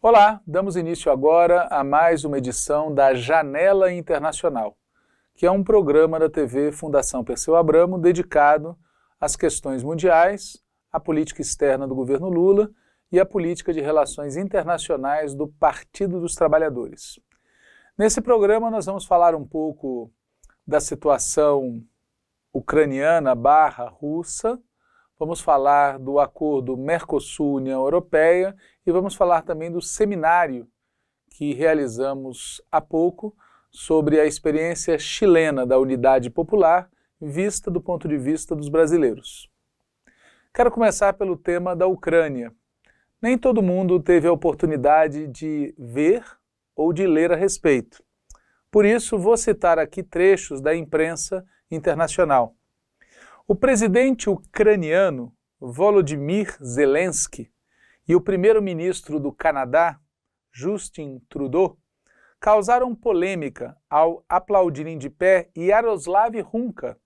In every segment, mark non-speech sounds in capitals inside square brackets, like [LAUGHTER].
Olá, damos início agora a mais uma edição da Janela Internacional, que é um programa da TV Fundação Perseu Abramo dedicado às questões mundiais, à política externa do governo Lula e à política de relações internacionais do Partido dos Trabalhadores. Nesse programa, nós vamos falar um pouco da situação ucraniana barra russa, vamos falar do acordo Mercosul-União Europeia e vamos falar também do seminário que realizamos há pouco sobre a experiência chilena da unidade popular vista do ponto de vista dos brasileiros. Quero começar pelo tema da Ucrânia. Nem todo mundo teve a oportunidade de ver ou de ler a respeito. Por isso, vou citar aqui trechos da imprensa internacional. O presidente ucraniano Volodymyr Zelensky e o primeiro-ministro do Canadá, Justin Trudeau, causaram polêmica ao aplaudirem de pé Yaroslav Runka,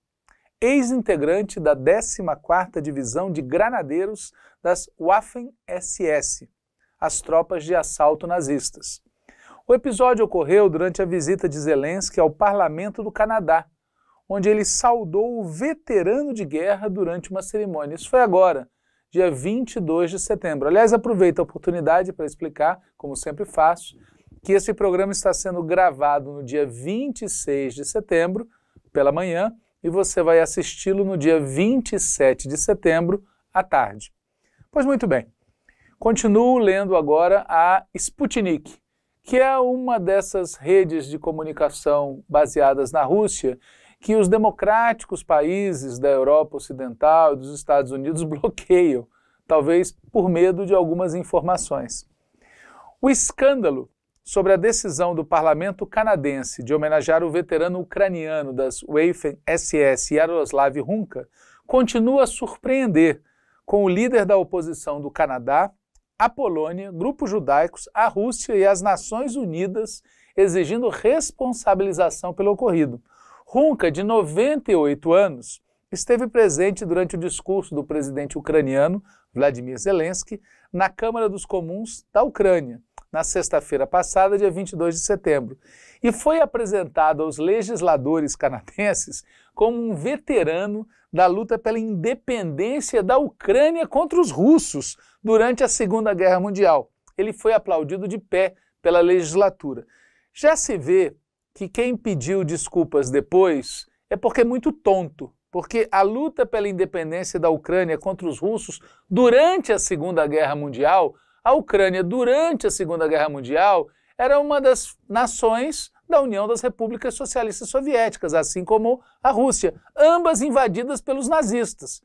ex-integrante da 14ª Divisão de Granadeiros das Waffen-SS, as tropas de assalto nazistas. O episódio ocorreu durante a visita de Zelensky ao parlamento do Canadá, onde ele saudou o veterano de guerra durante uma cerimônia. Isso foi agora, dia 22 de setembro. Aliás, aproveito a oportunidade para explicar, como sempre faço, que esse programa está sendo gravado no dia 26 de setembro, pela manhã, e você vai assisti-lo no dia 27 de setembro, à tarde. Pois muito bem, continuo lendo agora a Sputnik, que é uma dessas redes de comunicação baseadas na Rússia que os democráticos países da Europa Ocidental e dos Estados Unidos [LAUGHS] bloqueiam, talvez por medo de algumas informações. O escândalo sobre a decisão do parlamento canadense de homenagear o veterano ucraniano das Waffen SS Yaroslav Runka continua a surpreender com o líder da oposição do Canadá, a Polônia, grupos judaicos, a Rússia e as Nações Unidas exigindo responsabilização pelo ocorrido Runca, de 98 anos, esteve presente durante o discurso do presidente ucraniano Vladimir Zelensky na Câmara dos Comuns da Ucrânia, na sexta-feira passada, dia 22 de setembro, e foi apresentado aos legisladores canadenses como um veterano da luta pela independência da Ucrânia contra os russos durante a Segunda Guerra Mundial. Ele foi aplaudido de pé pela legislatura. Já se vê que quem pediu desculpas depois é porque é muito tonto, porque a luta pela independência da Ucrânia contra os russos durante a Segunda Guerra Mundial, a Ucrânia durante a Segunda Guerra Mundial era uma das nações da União das Repúblicas Socialistas Soviéticas, assim como a Rússia, ambas invadidas pelos nazistas.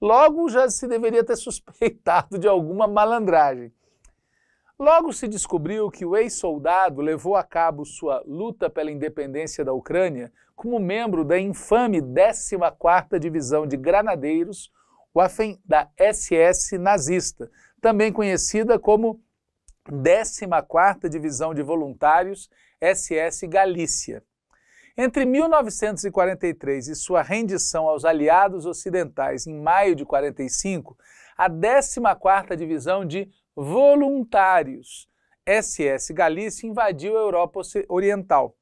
Logo já se deveria ter [LAUGHS] suspeitado de alguma malandragem. Logo se descobriu que o ex-soldado levou a cabo sua luta pela independência da Ucrânia como membro da infame 14ª Divisão de Granadeiros, Waffen da SS nazista, também conhecida como 14ª Divisão de Voluntários SS Galícia. Entre 1943 e sua rendição aos aliados ocidentais em maio de 45, a 14ª Divisão de voluntários SS Galícia invadiu a Europa Oriental.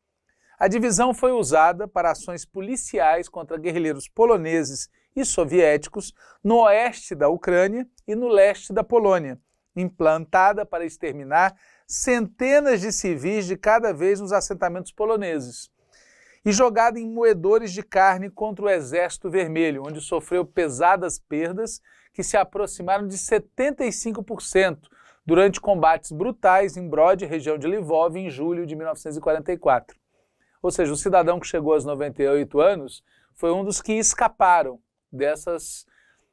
A divisão foi usada para ações policiais contra guerrilheiros poloneses e soviéticos no oeste da Ucrânia e no leste da Polônia, implantada para exterminar centenas de civis de cada vez nos assentamentos poloneses e jogada em moedores de carne contra o Exército Vermelho, onde sofreu pesadas perdas que se aproximaram de 75% durante combates brutais em Brod, região de Lvov, em julho de 1944. Ou seja, o cidadão que chegou aos 98 anos foi um dos que escaparam dessas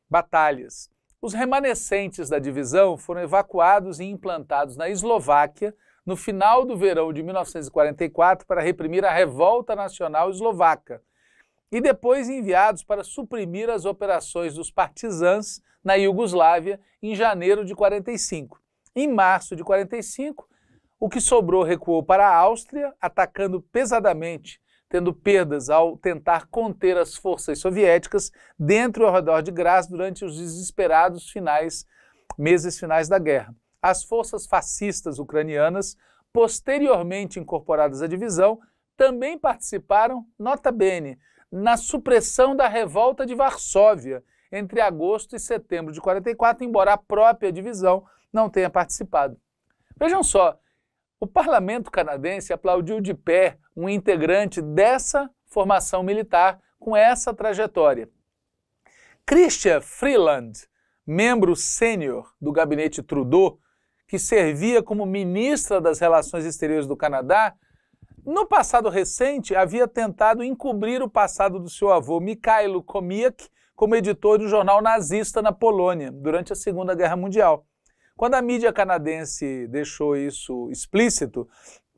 batalhas. Os remanescentes da divisão foram evacuados e implantados na Eslováquia no final do verão de 1944 para reprimir a revolta nacional eslovaca, e depois enviados para suprimir as operações dos partisans na Iugoslávia em janeiro de 45. Em março de 45, o que sobrou recuou para a Áustria, atacando pesadamente, tendo perdas ao tentar conter as forças soviéticas dentro e ao redor de Graz durante os desesperados finais meses finais da guerra. As forças fascistas ucranianas, posteriormente incorporadas à divisão, também participaram, nota bene, na supressão da revolta de Varsóvia entre agosto e setembro de 44, embora a própria divisão não tenha participado. Vejam só, o parlamento canadense aplaudiu de pé um integrante dessa formação militar com essa trajetória. Christian Freeland, membro sênior do gabinete Trudeau, que servia como ministra das Relações Exteriores do Canadá no passado recente, havia tentado encobrir o passado do seu avô, Mikhailo Komiak, como editor de um jornal nazista na Polônia, durante a Segunda Guerra Mundial. Quando a mídia canadense deixou isso explícito,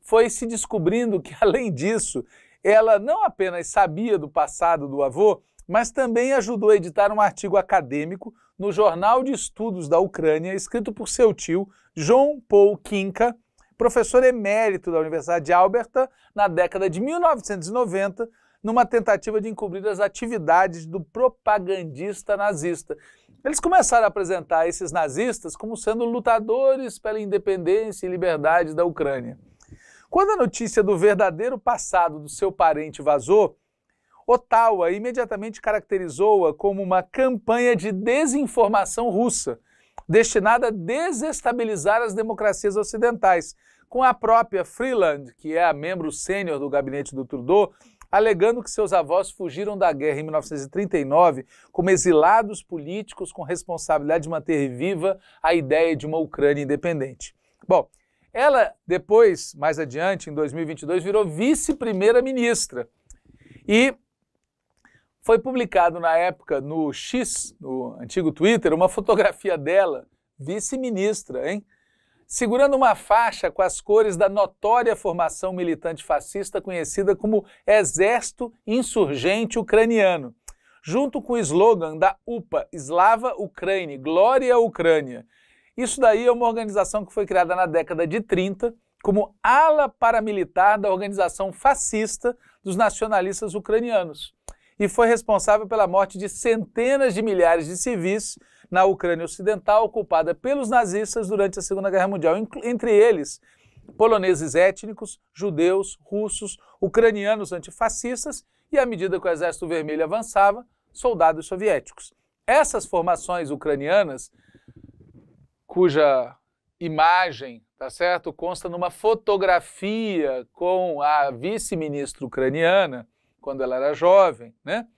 foi se descobrindo que, [LAUGHS] além disso, ela não apenas sabia do passado do avô, mas também ajudou a editar um artigo acadêmico no Jornal de Estudos da Ucrânia, escrito por seu tio, João Paul Kinka, professor emérito da Universidade de Alberta, na década de 1990, numa tentativa de encobrir as atividades do propagandista nazista. Eles começaram a apresentar esses nazistas como sendo lutadores pela independência e liberdade da Ucrânia. Quando a notícia do verdadeiro passado do seu parente vazou, Ottawa imediatamente caracterizou-a como uma campanha de desinformação russa destinada a desestabilizar as democracias ocidentais, com a própria Freeland, que é a membro sênior do gabinete do Trudeau, alegando que seus avós fugiram da guerra em 1939 como exilados políticos com responsabilidade de manter viva a ideia de uma Ucrânia independente. Bom, ela depois, mais adiante, em 2022, virou vice-primeira-ministra. E foi publicado na época no X, no antigo Twitter, uma fotografia dela, vice-ministra, hein? Segurando uma faixa com as cores da notória formação militante fascista conhecida como Exército Insurgente Ucraniano, junto com o slogan da UPA, Slava Ukraine, Glória Ucrânia. Isso daí é uma organização que foi criada na década de 30 como ala paramilitar da organização fascista dos nacionalistas ucranianos e foi responsável pela morte de centenas de milhares de civis na Ucrânia Ocidental, ocupada pelos nazistas durante a Segunda Guerra Mundial, entre eles poloneses étnicos, judeus, russos, ucranianos antifascistas e, à medida que o Exército Vermelho avançava, soldados soviéticos. Essas formações ucranianas, cuja imagem, tá certo, consta numa fotografia com a vice-ministra ucraniana, quando ela era jovem, né?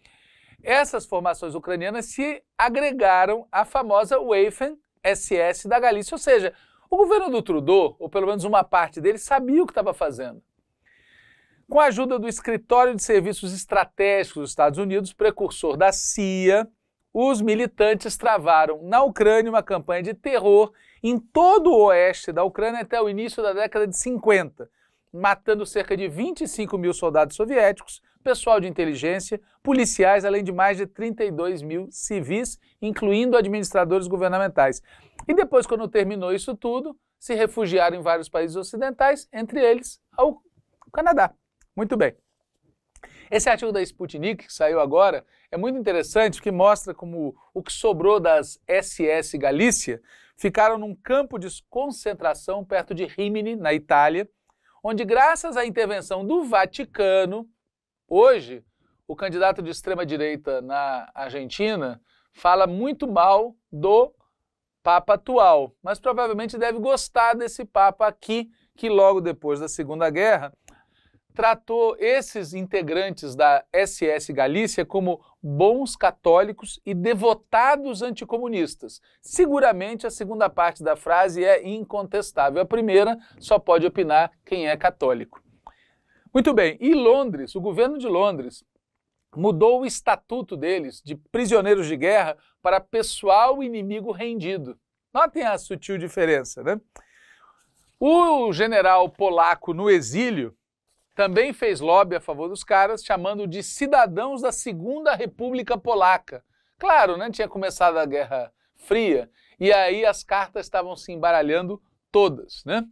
Essas formações ucranianas se agregaram à famosa Waffen SS da Galícia, ou seja, o governo do Trudeau, ou pelo menos uma parte dele, sabia o que estava fazendo. Com a ajuda do Escritório de Serviços Estratégicos dos Estados Unidos, precursor da CIA, os militantes travaram na Ucrânia uma campanha de terror em todo o oeste da Ucrânia até o início da década de 50, matando cerca de 25 mil soldados soviéticos, pessoal de inteligência, policiais, além de mais de 32 mil civis, incluindo administradores governamentais. E depois, quando terminou isso tudo, se refugiaram em vários países ocidentais, entre eles ao Canadá. Muito bem. Esse artigo da Sputnik, que saiu agora, é muito interessante porque mostra como o que sobrou das SS Galícia ficaram num campo de concentração perto de Rimini, na Itália, onde, graças à intervenção do Vaticano, Hoje, o candidato de extrema-direita na Argentina fala muito mal do Papa atual, mas provavelmente deve gostar desse Papa aqui, que logo depois da Segunda Guerra tratou esses integrantes da SS Galícia como bons católicos e devotados anticomunistas. Seguramente a segunda parte da frase é incontestável. A primeira só pode opinar quem é católico. Muito bem, e Londres, o governo de Londres mudou o estatuto deles de prisioneiros de guerra para pessoal inimigo rendido. Notem a sutil diferença, né? O general polaco no exílio também fez lobby a favor dos caras, chamando de cidadãos da Segunda República Polaca. Claro, né? Tinha começado a Guerra Fria e aí as cartas estavam se embaralhando todas, né?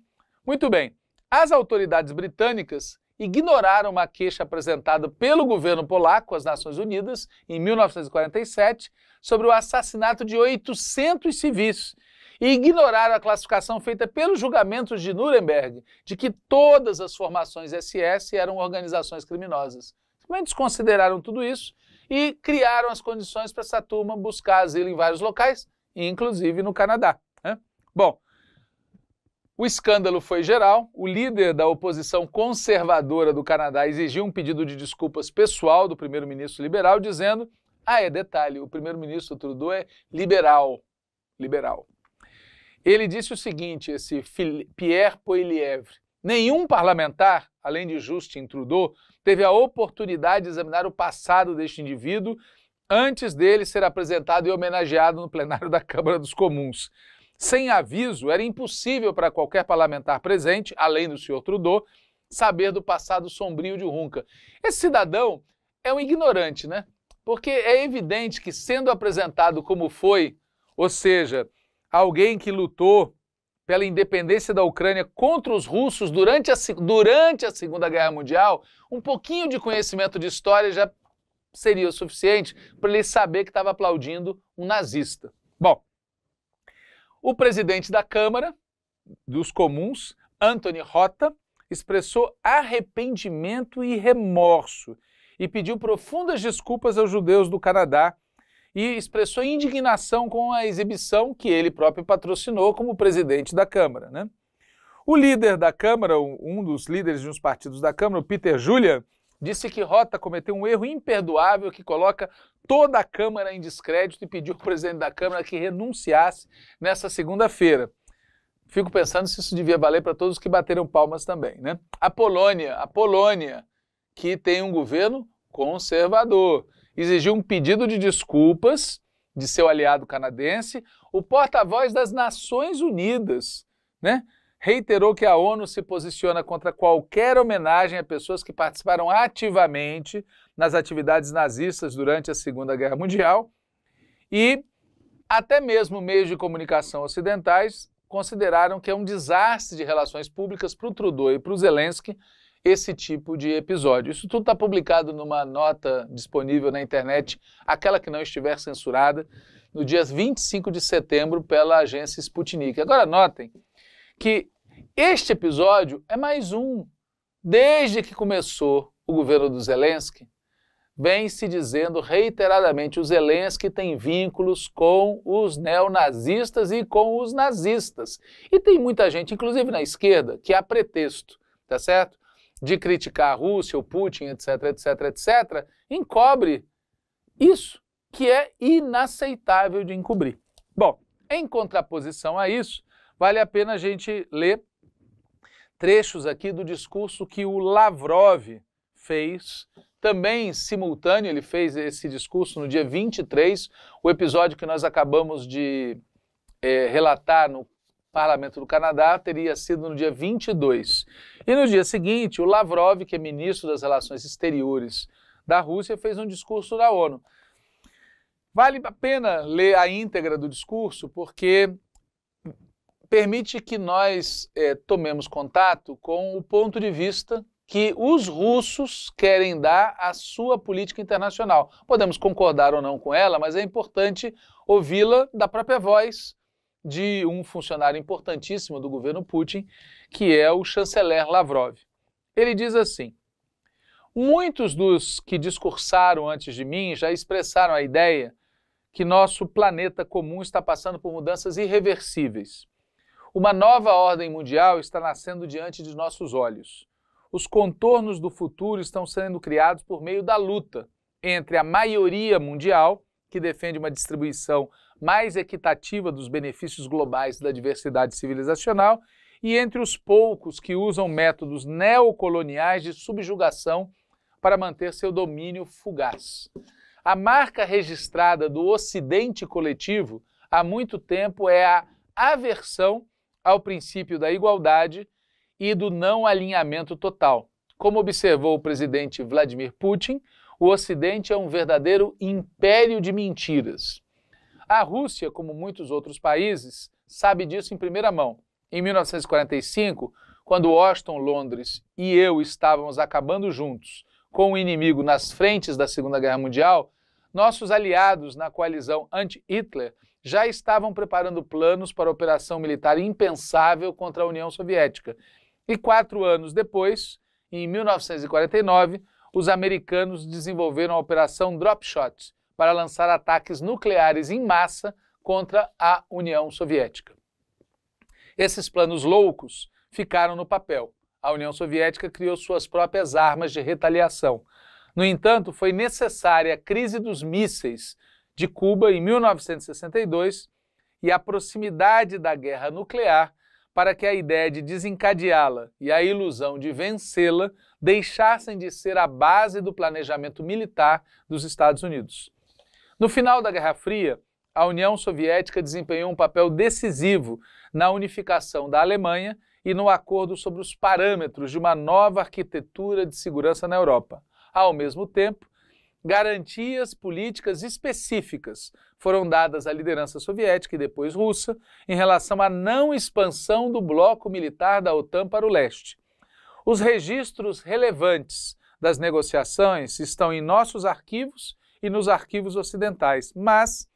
Muito bem. As autoridades britânicas ignoraram uma queixa apresentada pelo governo polaco às Nações Unidas em 1947 sobre o assassinato de 800 civis e ignoraram a classificação feita pelos julgamentos de Nuremberg de que todas as formações SS eram organizações criminosas. Simplesmente desconsideraram tudo isso e criaram as condições para essa turma buscar asilo em vários locais, inclusive no Canadá. Né? Bom, o escândalo foi geral. O líder da oposição conservadora do Canadá exigiu um pedido de desculpas pessoal do primeiro-ministro liberal, dizendo: Ah, é detalhe, o primeiro-ministro Trudeau é liberal. Liberal. Ele disse o seguinte: esse Pierre Poilievre. Nenhum parlamentar, além de Justin Trudeau, teve a oportunidade de examinar o passado deste indivíduo antes dele ser apresentado e homenageado no plenário da Câmara dos Comuns. Sem aviso, era impossível para qualquer parlamentar presente, além do senhor Trudeau, saber do passado sombrio de Runca. Esse cidadão é um ignorante, né? Porque é evidente que, sendo apresentado como foi, ou seja, alguém que lutou pela independência da Ucrânia contra os russos durante a, durante a Segunda Guerra Mundial, um pouquinho de conhecimento de história já seria o suficiente para ele saber que estava aplaudindo um nazista. Bom, o presidente da Câmara dos Comuns, Anthony Rota, expressou arrependimento e remorso e pediu profundas desculpas aos judeus do Canadá e expressou indignação com a exibição que ele próprio patrocinou como presidente da Câmara. Né? O líder da Câmara, um dos líderes de uns partidos da Câmara, o Peter Julian, disse que Rota cometeu um erro imperdoável que coloca toda a Câmara em descrédito e pediu ao presidente da Câmara que renunciasse nessa segunda-feira. Fico pensando se isso devia valer para todos que bateram palmas também, né? A Polônia, a Polônia, que tem um governo conservador, exigiu um pedido de desculpas de seu aliado canadense, o porta-voz das Nações Unidas, né? reiterou que a ONU se posiciona contra qualquer homenagem a pessoas que participaram ativamente nas atividades nazistas durante a Segunda Guerra Mundial e até mesmo meios de comunicação ocidentais consideraram que é um desastre de relações públicas para o Trudeau e para o Zelensky esse tipo de episódio. Isso tudo está publicado numa nota disponível na internet, aquela que não estiver censurada, no dia 25 de setembro pela agência Sputnik. Agora notem que este episódio é mais um. Desde que começou o governo do Zelensky, vem se dizendo reiteradamente o Zelensky tem vínculos com os neonazistas e com os nazistas. E tem muita gente, inclusive na esquerda, que há pretexto, tá certo? De criticar a Rússia, o Putin, etc, etc, etc, encobre isso que é inaceitável de encobrir. Bom, em contraposição a isso, vale a pena a gente ler trechos aqui do discurso que o Lavrov fez. Também simultâneo, ele fez esse discurso no dia 23, o episódio que nós acabamos de é, relatar no Parlamento do Canadá teria sido no dia 22. E no dia seguinte, o Lavrov, que é ministro das Relações Exteriores da Rússia, fez um discurso da ONU. Vale a pena ler a íntegra do discurso, porque permite que nós é, tomemos contato com o ponto de vista que os russos querem dar à sua política internacional. Podemos concordar ou não com ela, mas é importante ouvi-la da própria voz de um funcionário importantíssimo do governo Putin, que é o chanceler Lavrov. Ele diz assim: Muitos dos que discursaram antes de mim já expressaram a ideia que nosso planeta comum está passando por mudanças irreversíveis. Uma nova ordem mundial está nascendo diante de nossos olhos. Os contornos do futuro estão sendo criados por meio da luta entre a maioria mundial, que defende uma distribuição mais equitativa dos benefícios globais da diversidade civilizacional, e entre os poucos que usam métodos neocoloniais de subjugação para manter seu domínio fugaz. A marca registrada do Ocidente coletivo há muito tempo é a aversão ao princípio da igualdade e do não alinhamento total. Como observou o presidente Vladimir Putin, o Ocidente é um verdadeiro império de mentiras. A Rússia, como muitos outros países, sabe disso em primeira mão. Em 1945, quando Washington, Londres e eu estávamos acabando juntos com o inimigo nas frentes da Segunda Guerra Mundial, nossos aliados na coalizão anti-Hitler já estavam preparando planos para operação militar impensável contra a União Soviética. E quatro anos depois, em 1949, os americanos desenvolveram a Operação Dropshot para lançar ataques nucleares em massa contra a União Soviética. Esses planos loucos ficaram no papel. A União Soviética criou suas próprias armas de retaliação. No entanto, foi necessária a crise dos mísseis de Cuba em 1962 e a proximidade da guerra nuclear para que a ideia de desencadeá-la e a ilusão de vencê-la deixassem de ser a base do planejamento militar dos Estados Unidos. No final da Guerra Fria, a União Soviética desempenhou um papel decisivo na unificação da Alemanha e no acordo sobre os parâmetros de uma nova arquitetura de segurança na Europa. Ao mesmo tempo, garantias políticas específicas foram dadas à liderança soviética e depois russa em relação à não expansão do bloco militar da OTAN para o leste. Os registros relevantes das negociações estão em nossos arquivos e nos arquivos ocidentais, mas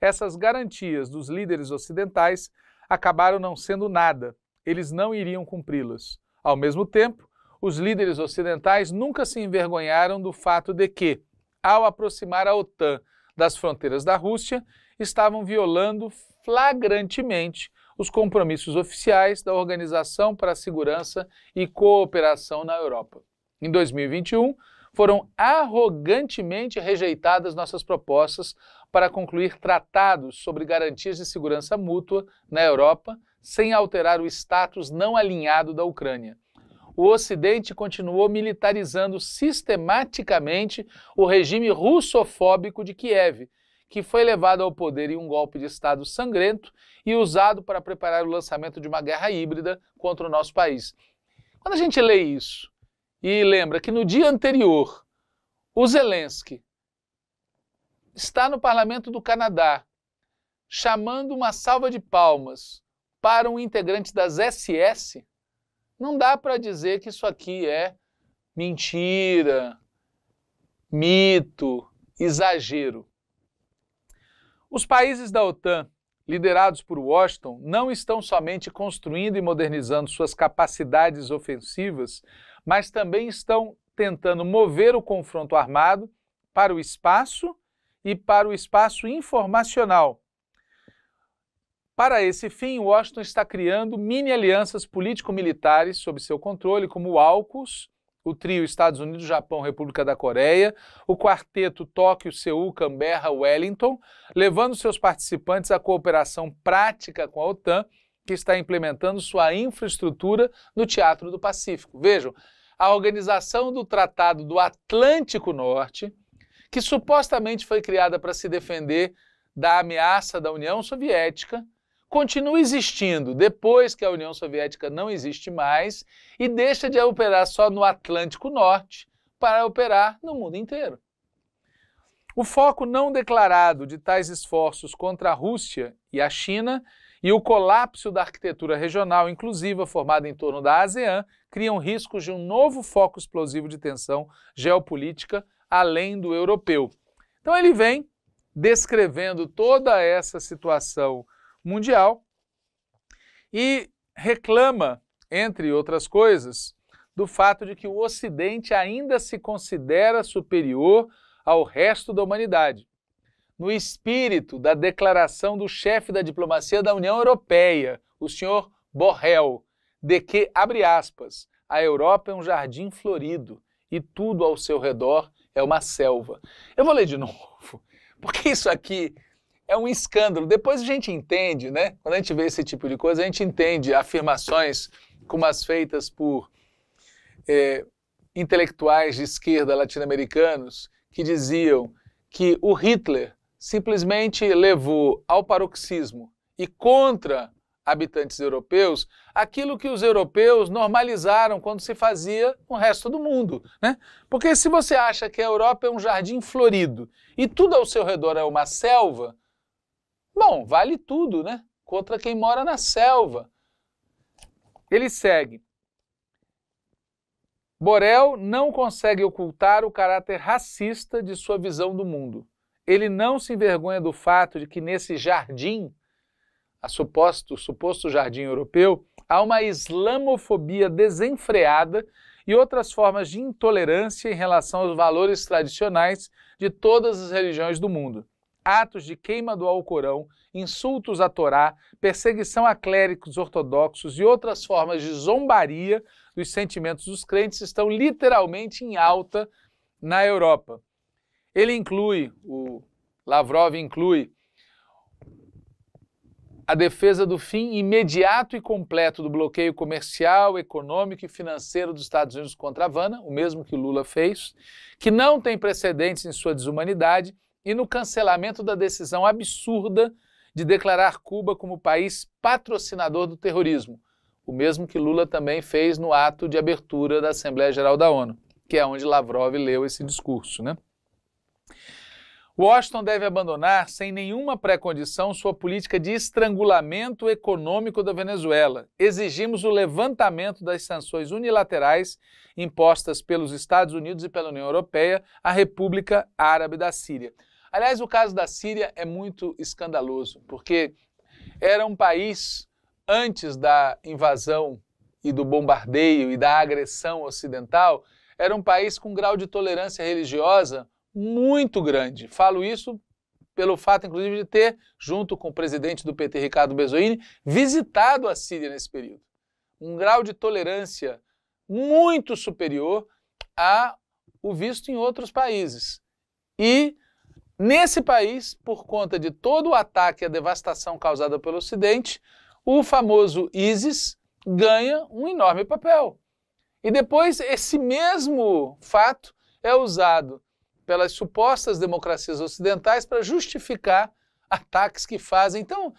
essas garantias dos líderes ocidentais acabaram não sendo nada, eles não iriam cumpri-las. Ao mesmo tempo, os líderes ocidentais nunca se envergonharam do fato de que, ao aproximar a OTAN das fronteiras da Rússia, estavam violando flagrantemente os compromissos oficiais da Organização para a Segurança e Cooperação na Europa. Em 2021, foram arrogantemente rejeitadas nossas propostas para concluir tratados sobre garantias de segurança mútua na Europa, sem alterar o status não alinhado da Ucrânia o Ocidente continuou militarizando sistematicamente o regime russofóbico de Kiev, que foi levado ao poder em um golpe de Estado sangrento e usado para preparar o lançamento de uma guerra híbrida contra o nosso país. Quando a gente lê isso e lembra que no dia anterior o Zelensky está no parlamento do Canadá chamando uma salva de palmas para um integrante das SS, não dá para dizer que isso aqui é mentira, mito, exagero. Os países da OTAN, liderados por Washington, não estão somente construindo e modernizando suas capacidades ofensivas, mas também estão tentando mover o confronto armado para o espaço e para o espaço informacional, para esse fim, Washington está criando mini-alianças político-militares sob seu controle, como o AUKUS, o trio Estados Unidos, Japão, República da Coreia, o quarteto Tóquio, Seul, Canberra, Wellington, levando seus participantes à cooperação prática com a OTAN, que está implementando sua infraestrutura no Teatro do Pacífico. Vejam, a organização do Tratado do Atlântico Norte, que supostamente foi criada para se defender da ameaça da União Soviética continua existindo depois que a União Soviética não existe mais e deixa de operar só no Atlântico Norte para operar no mundo inteiro. O foco não declarado de tais esforços contra a Rússia e a China e o colapso da arquitetura regional inclusiva formada em torno da ASEAN criam riscos de um novo foco explosivo de tensão geopolítica além do europeu. Então ele vem descrevendo toda essa situação mundial e reclama, entre outras coisas, do fato de que o Ocidente ainda se considera superior ao resto da humanidade. No espírito da declaração do chefe da diplomacia da União Europeia, o senhor Borrell, de que, abre aspas, a Europa é um jardim florido e tudo ao seu redor é uma selva. Eu vou ler de [LAUGHS] novo, porque isso aqui é um escândalo. Depois a gente entende, né? Quando a gente vê esse tipo de coisa, a gente entende afirmações como as feitas por é, intelectuais de esquerda latino-americanos que diziam que o Hitler simplesmente levou ao paroxismo e contra habitantes europeus aquilo que os europeus normalizaram quando se fazia com o resto do mundo. Né? Porque se você acha que a Europa é um jardim florido e tudo ao seu redor é uma selva, Bom, vale tudo, né? Contra quem mora na selva. Ele segue. Borel não consegue ocultar o caráter racista de sua visão do mundo. Ele não se envergonha do fato de que nesse jardim, a suposto, suposto jardim europeu, há uma islamofobia desenfreada e outras formas de intolerância em relação aos valores tradicionais de todas as religiões do mundo atos de queima do Alcorão, insultos à Torá, perseguição a clérigos ortodoxos e outras formas de zombaria dos sentimentos dos crentes estão literalmente em alta na Europa. Ele inclui, o Lavrov inclui, a defesa do fim imediato e completo do bloqueio comercial, econômico e financeiro dos Estados Unidos contra Havana, o mesmo que Lula fez, que não tem precedentes em sua desumanidade e no cancelamento da decisão absurda de declarar Cuba como país patrocinador do terrorismo, o mesmo que Lula também fez no ato de abertura da Assembleia Geral da ONU, que é onde Lavrov leu esse discurso, né? Washington deve abandonar sem nenhuma pré-condição sua política de estrangulamento econômico da Venezuela. Exigimos o levantamento das sanções unilaterais impostas pelos Estados Unidos e pela União Europeia à República Árabe da Síria. Aliás, o caso da Síria é muito escandaloso, porque era um país, antes da invasão e do bombardeio e da agressão ocidental, era um país com um grau de tolerância religiosa muito grande. Falo isso pelo fato, inclusive, de ter, junto com o presidente do PT, Ricardo Bezoini, visitado a Síria nesse período. Um grau de tolerância muito superior a o visto em outros países. E Nesse país, por conta de todo o ataque e a devastação causada pelo Ocidente, o famoso ISIS ganha um enorme papel. E depois, esse mesmo fato é usado pelas supostas democracias ocidentais para justificar ataques que fazem. Então,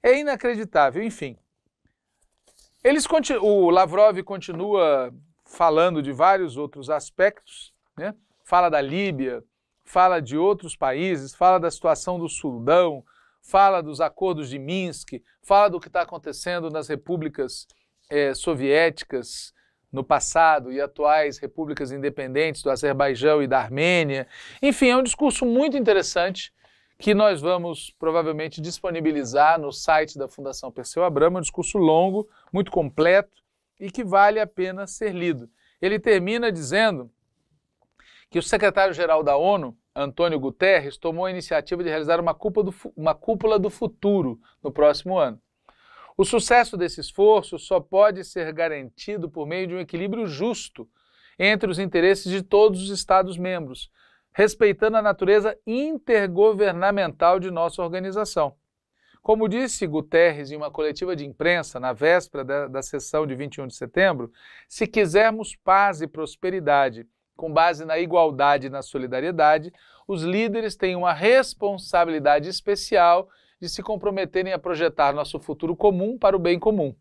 é inacreditável. Enfim, eles o Lavrov continua falando de vários outros aspectos, né? fala da Líbia, fala de outros países, fala da situação do Sudão, fala dos acordos de Minsk, fala do que está acontecendo nas repúblicas é, soviéticas no passado e atuais repúblicas independentes do Azerbaijão e da Armênia. Enfim, é um discurso muito interessante que nós vamos provavelmente disponibilizar no site da Fundação Perseu Abramo, um discurso longo, muito completo e que vale a pena ser lido. Ele termina dizendo que o secretário-geral da ONU, Antônio Guterres, tomou a iniciativa de realizar uma cúpula, do, uma cúpula do futuro no próximo ano. O sucesso desse esforço só pode ser garantido por meio de um equilíbrio justo entre os interesses de todos os Estados-membros, respeitando a natureza intergovernamental de nossa organização. Como disse Guterres em uma coletiva de imprensa na véspera da, da sessão de 21 de setembro, se quisermos paz e prosperidade com base na igualdade e na solidariedade, os líderes têm uma responsabilidade especial de se comprometerem a projetar nosso futuro comum para o bem comum.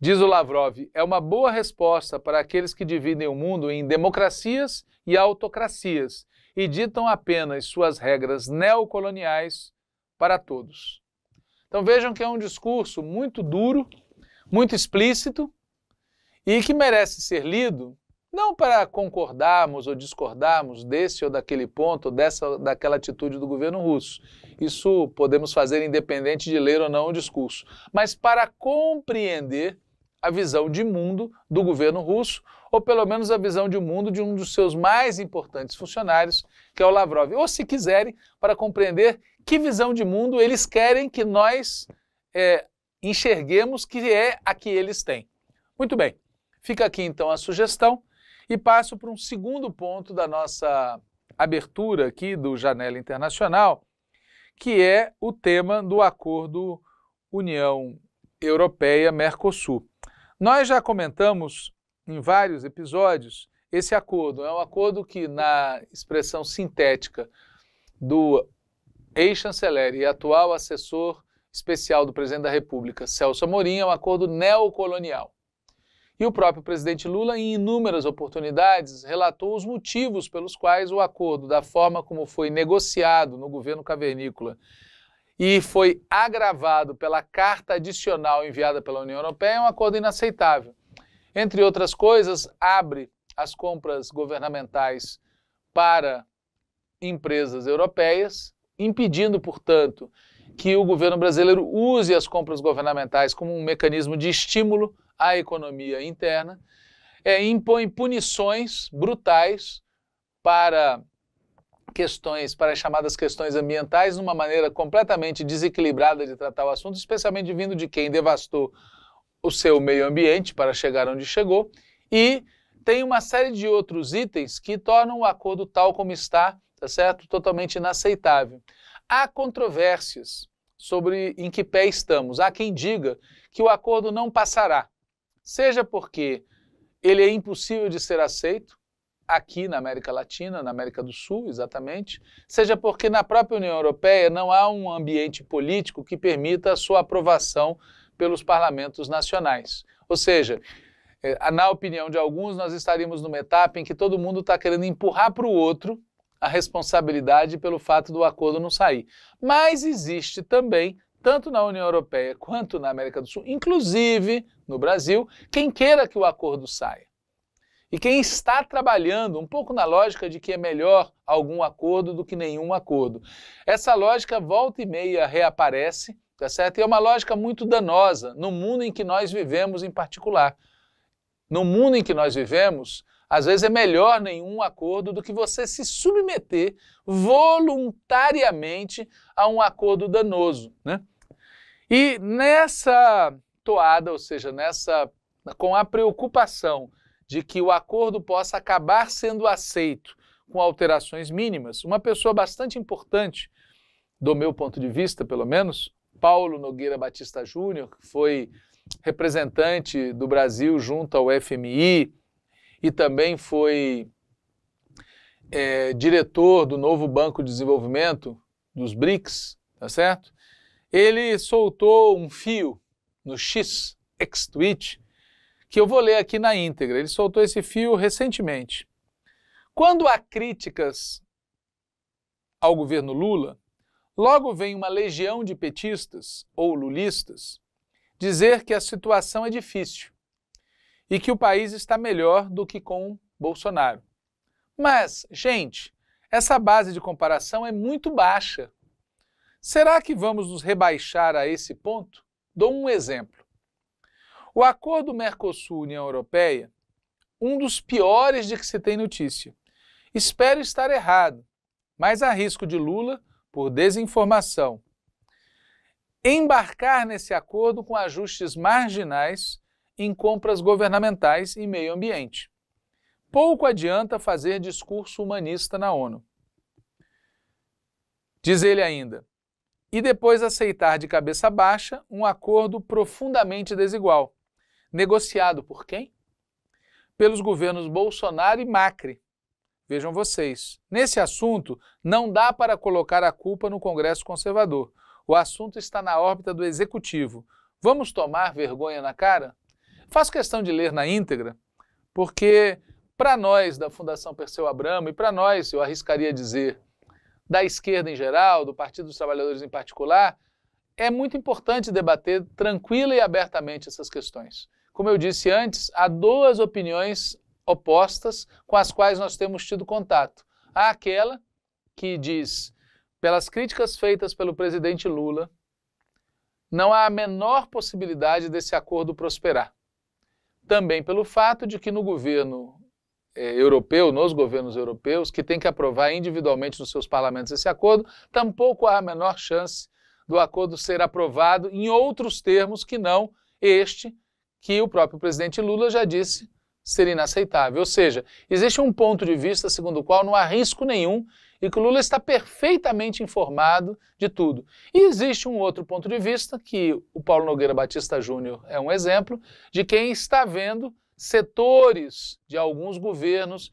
Diz o Lavrov, é uma boa resposta para aqueles que dividem o mundo em democracias e autocracias e ditam apenas suas regras neocoloniais para todos. Então vejam que é um discurso muito duro, muito explícito e que merece ser lido não para concordarmos ou discordarmos desse ou daquele ponto, dessa daquela atitude do governo russo. Isso podemos fazer independente de ler ou não o discurso, mas para compreender a visão de mundo do governo russo, ou pelo menos a visão de mundo de um dos seus mais importantes funcionários, que é o Lavrov. Ou se quiserem, para compreender que visão de mundo eles querem que nós é, enxerguemos que é a que eles têm. Muito bem, fica aqui então a sugestão e passo para um segundo ponto da nossa abertura aqui do Janela Internacional, que é o tema do acordo União Europeia-Mercosul. Nós já comentamos em vários episódios esse acordo. É um acordo que, na expressão sintética do ex-chanceler e atual assessor especial do presidente da República, Celso Amorim, é um acordo neocolonial. E o próprio presidente Lula, em inúmeras oportunidades, relatou os motivos pelos quais o acordo, da forma como foi negociado no governo cavernícola e foi agravado pela carta adicional enviada pela União Europeia, é um acordo inaceitável. Entre outras coisas, abre as compras governamentais para empresas europeias, impedindo, portanto, que o governo brasileiro use as compras governamentais como um mecanismo de estímulo à economia interna, é, impõe punições brutais para questões, para as chamadas questões ambientais, numa maneira completamente desequilibrada de tratar o assunto, especialmente vindo de quem devastou o seu meio ambiente para chegar onde chegou, e tem uma série de outros itens que tornam o acordo tal como está, tá certo? Totalmente inaceitável. Há controvérsias sobre em que pé estamos. Há quem diga que o acordo não passará, seja porque ele é impossível de ser aceito aqui na América Latina, na América do Sul, exatamente, seja porque na própria União Europeia não há um ambiente político que permita a sua aprovação pelos parlamentos nacionais. Ou seja, eh, na opinião de alguns, nós estaríamos numa etapa em que todo mundo está querendo empurrar para o outro a responsabilidade pelo fato do acordo não sair. Mas existe também, tanto na União Europeia quanto na América do Sul, inclusive no Brasil, quem queira que o acordo saia. E quem está trabalhando um pouco na lógica de que é melhor algum acordo do que nenhum acordo. Essa lógica volta e meia reaparece, tá certo? E é uma lógica muito danosa no mundo em que nós vivemos em particular. No mundo em que nós vivemos, às vezes é melhor nenhum acordo do que você se submeter voluntariamente a um acordo danoso. Né? E nessa toada, ou seja, nessa com a preocupação de que o acordo possa acabar sendo aceito com alterações mínimas, uma pessoa bastante importante, do meu ponto de vista, pelo menos, Paulo Nogueira Batista Júnior, que foi representante do Brasil junto ao FMI, e também foi é, diretor do novo Banco de Desenvolvimento, dos BRICS, tá certo? Ele soltou um fio no X, ex-tweet, que eu vou ler aqui na íntegra. Ele soltou esse fio recentemente. Quando há críticas ao governo Lula, logo vem uma legião de petistas ou lulistas dizer que a situação é difícil e que o país está melhor do que com Bolsonaro. Mas, gente, essa base de comparação é muito baixa. Será que vamos nos rebaixar a esse ponto? Dou um exemplo. O acordo Mercosul-União Europeia, um dos piores de que se tem notícia. Espero estar errado, mas há risco de Lula por desinformação. Embarcar nesse acordo com ajustes marginais em compras governamentais e meio ambiente. Pouco adianta fazer discurso humanista na ONU. Diz ele ainda, e depois aceitar de cabeça baixa um acordo profundamente desigual, negociado por quem? Pelos governos Bolsonaro e Macri. Vejam vocês, nesse assunto não dá para colocar a culpa no Congresso Conservador. O assunto está na órbita do Executivo. Vamos tomar vergonha na cara? Faço questão de ler na íntegra, porque para nós da Fundação Perseu Abramo e para nós, eu arriscaria dizer, da esquerda em geral, do Partido dos Trabalhadores em particular, é muito importante debater tranquila e abertamente essas questões. Como eu disse antes, há duas opiniões opostas com as quais nós temos tido contato. Há aquela que diz, pelas críticas feitas pelo presidente Lula, não há a menor possibilidade desse acordo prosperar também pelo fato de que no governo eh, europeu, nos governos europeus, que tem que aprovar individualmente nos seus parlamentos esse acordo, tampouco há a menor chance do acordo ser aprovado em outros termos que não este que o próprio presidente Lula já disse ser inaceitável. Ou seja, existe um ponto de vista segundo o qual não há risco nenhum e que o Lula está perfeitamente informado de tudo. E existe um outro ponto de vista, que o Paulo Nogueira Batista Júnior é um exemplo, de quem está vendo setores de alguns governos,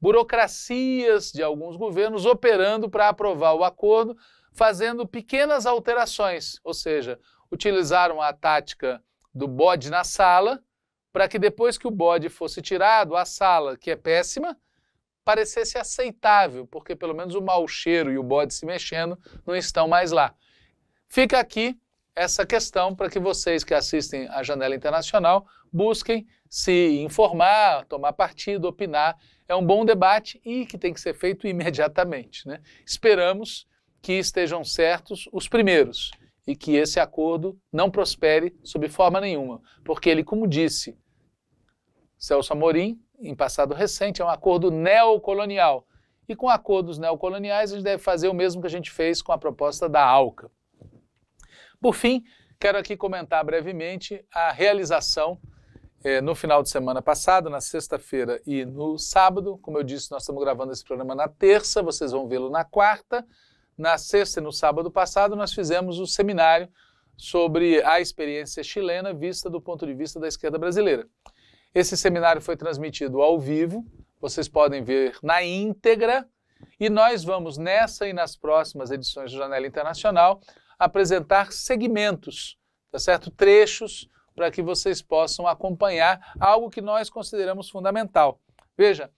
burocracias de alguns governos operando para aprovar o acordo, fazendo pequenas alterações, ou seja, utilizaram a tática do bode na sala para que depois que o bode fosse tirado, a sala, que é péssima, parecesse aceitável, porque pelo menos o mau cheiro e o bode se mexendo não estão mais lá. Fica aqui essa questão para que vocês que assistem à Janela Internacional busquem se informar, tomar partido, opinar. É um bom debate e que tem que ser feito imediatamente. Né? Esperamos que estejam certos os primeiros e que esse acordo não prospere sob forma nenhuma, porque ele, como disse Celso Amorim, em passado recente, é um acordo neocolonial. E com acordos neocoloniais, a gente deve fazer o mesmo que a gente fez com a proposta da ALCA. Por fim, quero aqui comentar brevemente a realização eh, no final de semana passado, na sexta-feira e no sábado. Como eu disse, nós estamos gravando esse programa na terça, vocês vão vê-lo na quarta. Na sexta e no sábado passado, nós fizemos o um seminário sobre a experiência chilena vista do ponto de vista da esquerda brasileira. Esse seminário foi transmitido ao vivo, vocês podem ver na íntegra. E nós vamos, nessa e nas próximas edições do Janela Internacional, apresentar segmentos, tá certo? Trechos para que vocês possam acompanhar algo que nós consideramos fundamental. Veja,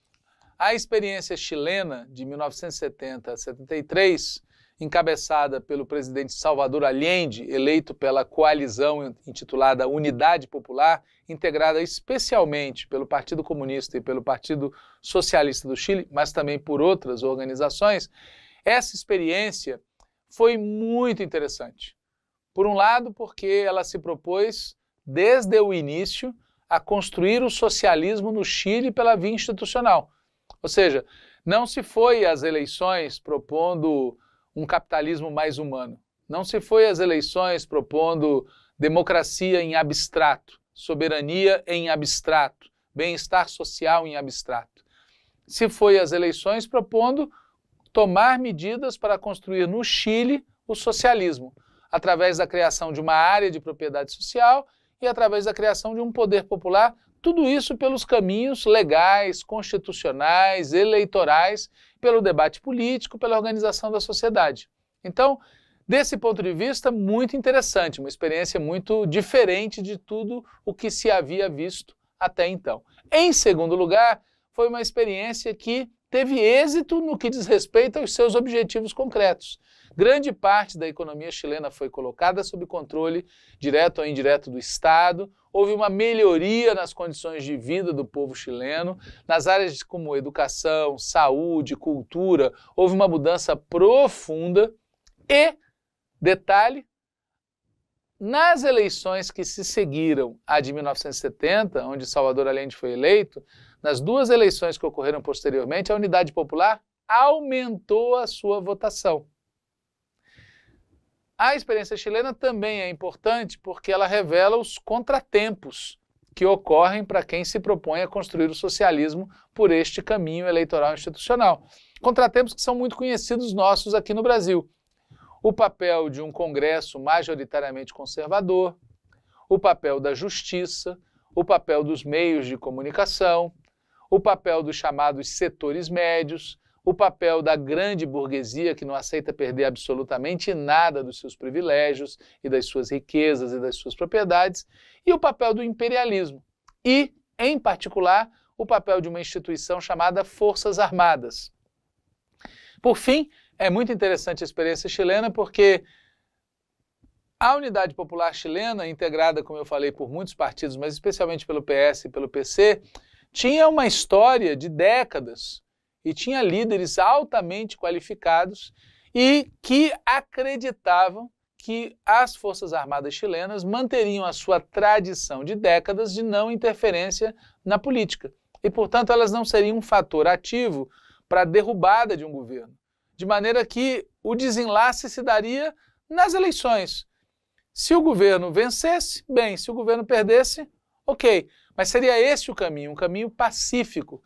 a experiência chilena de 1970 a 73 encabeçada pelo presidente Salvador Allende, eleito pela coalizão intitulada Unidade Popular, integrada especialmente pelo Partido Comunista e pelo Partido Socialista do Chile, mas também por outras organizações, essa experiência foi muito interessante. Por um lado, porque ela se propôs, desde o início, a construir o socialismo no Chile pela via institucional. Ou seja, não se foi às eleições propondo um capitalismo mais humano. Não se foi às eleições propondo democracia em abstrato, soberania em abstrato, bem-estar social em abstrato. Se foi às eleições propondo tomar medidas para construir no Chile o socialismo, através da criação de uma área de propriedade social e através da criação de um poder popular, tudo isso pelos caminhos legais, constitucionais, eleitorais pelo debate político, pela organização da sociedade. Então, desse ponto de vista, muito interessante, uma experiência muito diferente de tudo o que se havia visto até então. Em segundo lugar, foi uma experiência que teve êxito no que diz respeito aos seus objetivos concretos. Grande parte da economia chilena foi colocada sob controle, direto ou indireto, do Estado. Houve uma melhoria nas condições de vida do povo chileno, nas áreas como educação, saúde, cultura. Houve uma mudança profunda e, detalhe, nas eleições que se seguiram à de 1970, onde Salvador Allende foi eleito, nas duas eleições que ocorreram posteriormente, a Unidade Popular aumentou a sua votação. A experiência chilena também é importante porque ela revela os contratempos que ocorrem para quem se propõe a construir o socialismo por este caminho eleitoral institucional. Contratempos que são muito conhecidos nossos aqui no Brasil. O papel de um Congresso majoritariamente conservador, o papel da justiça, o papel dos meios de comunicação, o papel dos chamados setores médios, o papel da grande burguesia que não aceita perder absolutamente nada dos seus privilégios e das suas riquezas e das suas propriedades, e o papel do imperialismo. E, em particular, o papel de uma instituição chamada Forças Armadas. Por fim, é muito interessante a experiência chilena porque a Unidade Popular Chilena, integrada, como eu falei, por muitos partidos, mas especialmente pelo PS e pelo PC, tinha uma história de décadas e tinha líderes altamente qualificados e que acreditavam que as Forças Armadas chilenas manteriam a sua tradição de décadas de não interferência na política. E, portanto, elas não seriam um fator ativo para a derrubada de um governo. De maneira que o desenlace se daria nas eleições. Se o governo vencesse, bem, se o governo perdesse, ok. Mas seria esse o caminho, um caminho pacífico.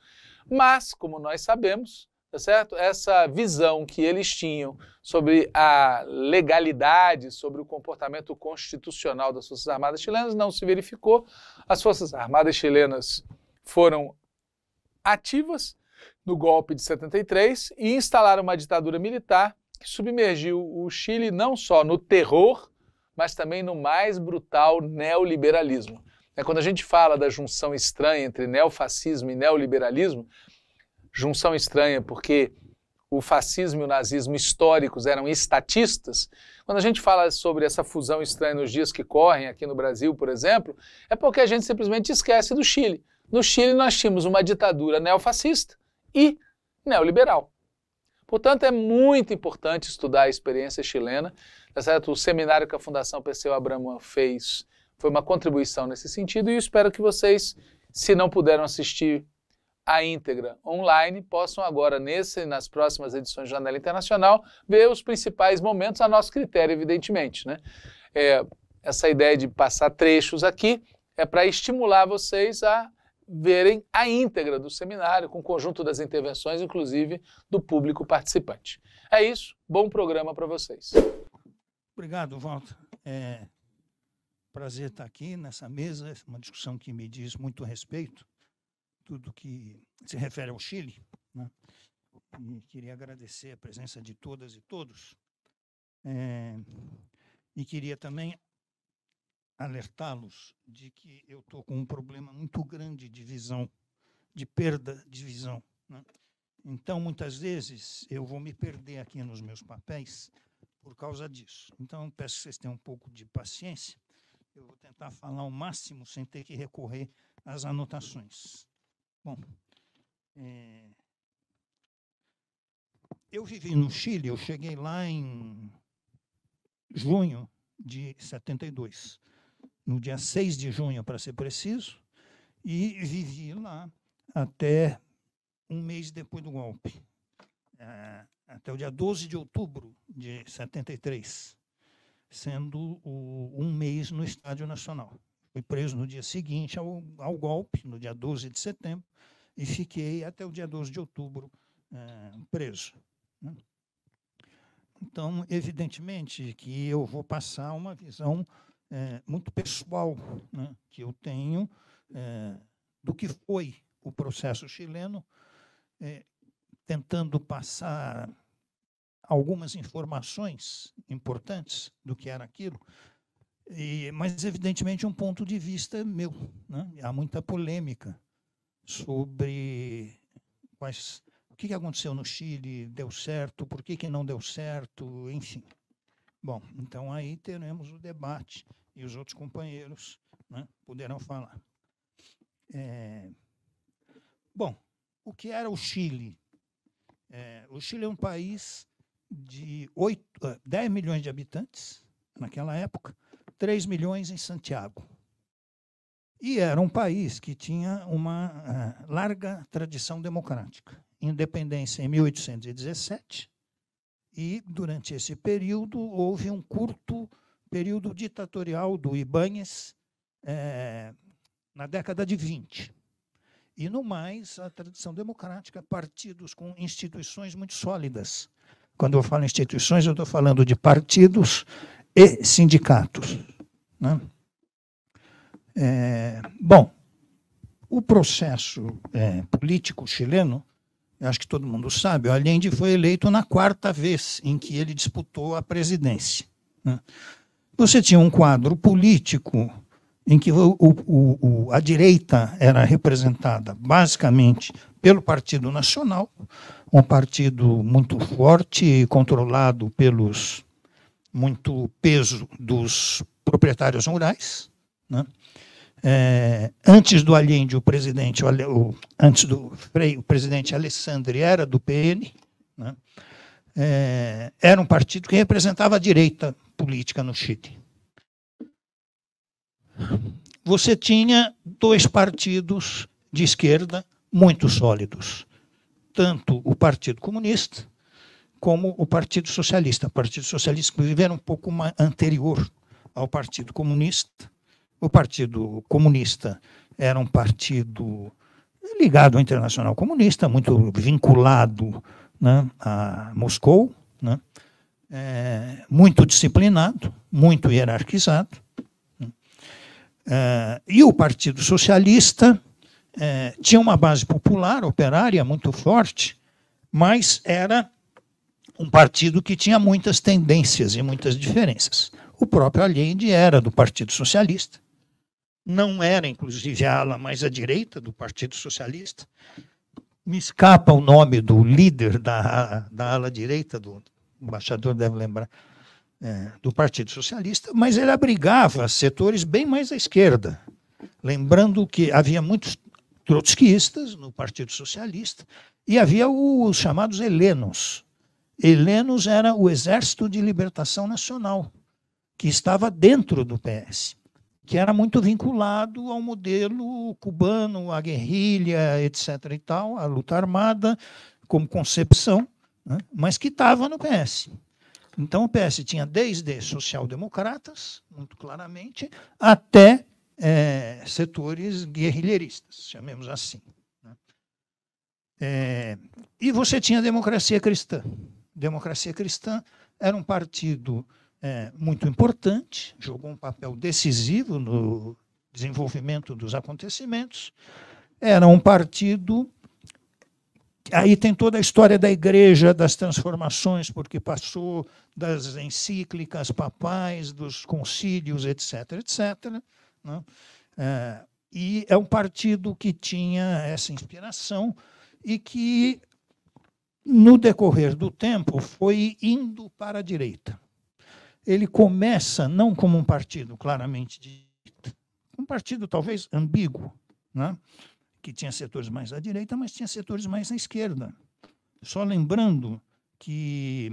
Mas, como nós sabemos, tá certo? Essa visão que eles tinham sobre a legalidade, sobre o comportamento constitucional das Forças Armadas chilenas não se verificou. As Forças Armadas chilenas foram ativas no golpe de 73 e instalaram uma ditadura militar que submergiu o Chile não só no terror, mas também no mais brutal neoliberalismo. É quando a gente fala da junção estranha entre neofascismo e neoliberalismo, junção estranha porque o fascismo e o nazismo históricos eram estatistas, quando a gente fala sobre essa fusão estranha nos dias que correm, aqui no Brasil, por exemplo, é porque a gente simplesmente esquece do Chile. No Chile, nós tínhamos uma ditadura neofascista e neoliberal. Portanto, é muito importante estudar a experiência chilena. Tá certo? O seminário que a Fundação Perseu Abramo fez foi uma contribuição nesse sentido e espero que vocês, se não puderam assistir a íntegra online, possam agora, nesse nas próximas edições do Janela Internacional, ver os principais momentos a nosso critério, evidentemente. Né? É, essa ideia de passar trechos aqui é para estimular vocês a verem a íntegra do seminário, com o conjunto das intervenções, inclusive do público participante. É isso, bom programa para vocês. Obrigado, Walter. É prazer estar aqui nessa mesa, é uma discussão que me diz muito respeito, tudo que se refere ao Chile. Né? E queria agradecer a presença de todas e todos. É, e queria também alertá-los de que eu estou com um problema muito grande de visão, de perda de visão. Né? Então, muitas vezes, eu vou me perder aqui nos meus papéis por causa disso. Então, peço que vocês tenham um pouco de paciência eu vou tentar falar o máximo sem ter que recorrer às anotações. Bom, é... eu vivi no Chile, eu cheguei lá em junho de 72, no dia 6 de junho, para ser preciso, e vivi lá até um mês depois do golpe, é, até o dia 12 de outubro de 73 sendo o, um mês no Estádio Nacional. Fui preso no dia seguinte ao, ao, golpe, no dia 12 de setembro, e fiquei até o dia 12 de outubro é, preso. Né? Então, evidentemente que eu vou passar uma visão é, muito pessoal né, que eu tenho é, do que foi o processo chileno, tentando passar algumas informações importantes do que era aquilo, e, mas evidentemente um ponto de vista meu. Né? Há muita polêmica sobre quais, o que aconteceu no Chile, deu certo, por que, que não deu certo, enfim. Bom, então aí teremos o debate e os outros companheiros né, poderão falar. É, bom, o que era o Chile? É, o Chile é um país de 8, 10 ah, milhões de habitantes, naquela época, 3 milhões em Santiago. E era um país que tinha uma ah, larga tradição democrática. Independência em 1817, e durante esse período houve um curto período ditatorial do Ibáñez é, na década de 20. E, no mais, a tradição democrática, partidos com instituições muito sólidas. Quando eu falo instituições, eu estou falando de partidos e sindicatos. Né? É, bom, o processo é, político chileno, acho que todo mundo sabe, o Allende foi eleito na quarta vez em que ele disputou a presidência. Né? Você tinha um quadro político em que o, o, o, a direita era representada basicamente pelo Partido Nacional, um partido muito forte controlado pelos muito peso dos proprietários rurais. Né? É, antes do Allende, o presidente, o, antes do Frei, o presidente Alessandri era do PN. Né? É, era um partido que representava a direita política no Chile. Você tinha dois partidos de esquerda muito sólidos. Tanto o Partido Comunista como o Partido Socialista. O Partido Socialista, inclusive, era um pouco anterior ao Partido Comunista. O Partido Comunista era um partido ligado ao Internacional Comunista, muito vinculado né, a Moscou, né, é, muito disciplinado, muito hierarquizado. Né, é, e o Partido Socialista é, tinha uma base popular, operária, muito forte, mas era um partido que tinha muitas tendências e muitas diferenças. O próprio Allende era do Partido Socialista, não era, inclusive, a ala mais à direita do Partido Socialista. Me escapa o nome do líder da, da ala direita, do, o embaixador deve lembrar, é, do Partido Socialista, mas ele abrigava setores bem mais à esquerda. Lembrando que havia muitos trotskistas, no Partido Socialista, e havia os chamados helenos. Helenos era o Exército de Libertação Nacional, que estava dentro do PS, que era muito vinculado ao modelo cubano, à guerrilha, etc. e tal, à luta armada, como concepção, né? mas que estava no PS. Então, o PS tinha desde social-democratas, muito claramente, até é, setores guerrilheiristas, chamemos assim. Né? É, e você tinha a democracia cristã. Democracia cristã era um partido é, muito importante, jogou um papel decisivo no desenvolvimento dos acontecimentos. Era um partido. Aí tem toda a história da igreja, das transformações, porque passou das encíclicas papais, dos concílios, etc., etc. Né? É, e é um partido que tinha essa inspiração e que, no decorrer do tempo, foi indo para a direita. Ele começa não como um partido claramente de direita, um partido talvez ambíguo, né? que tinha setores mais à direita, mas tinha setores mais à esquerda. Só lembrando que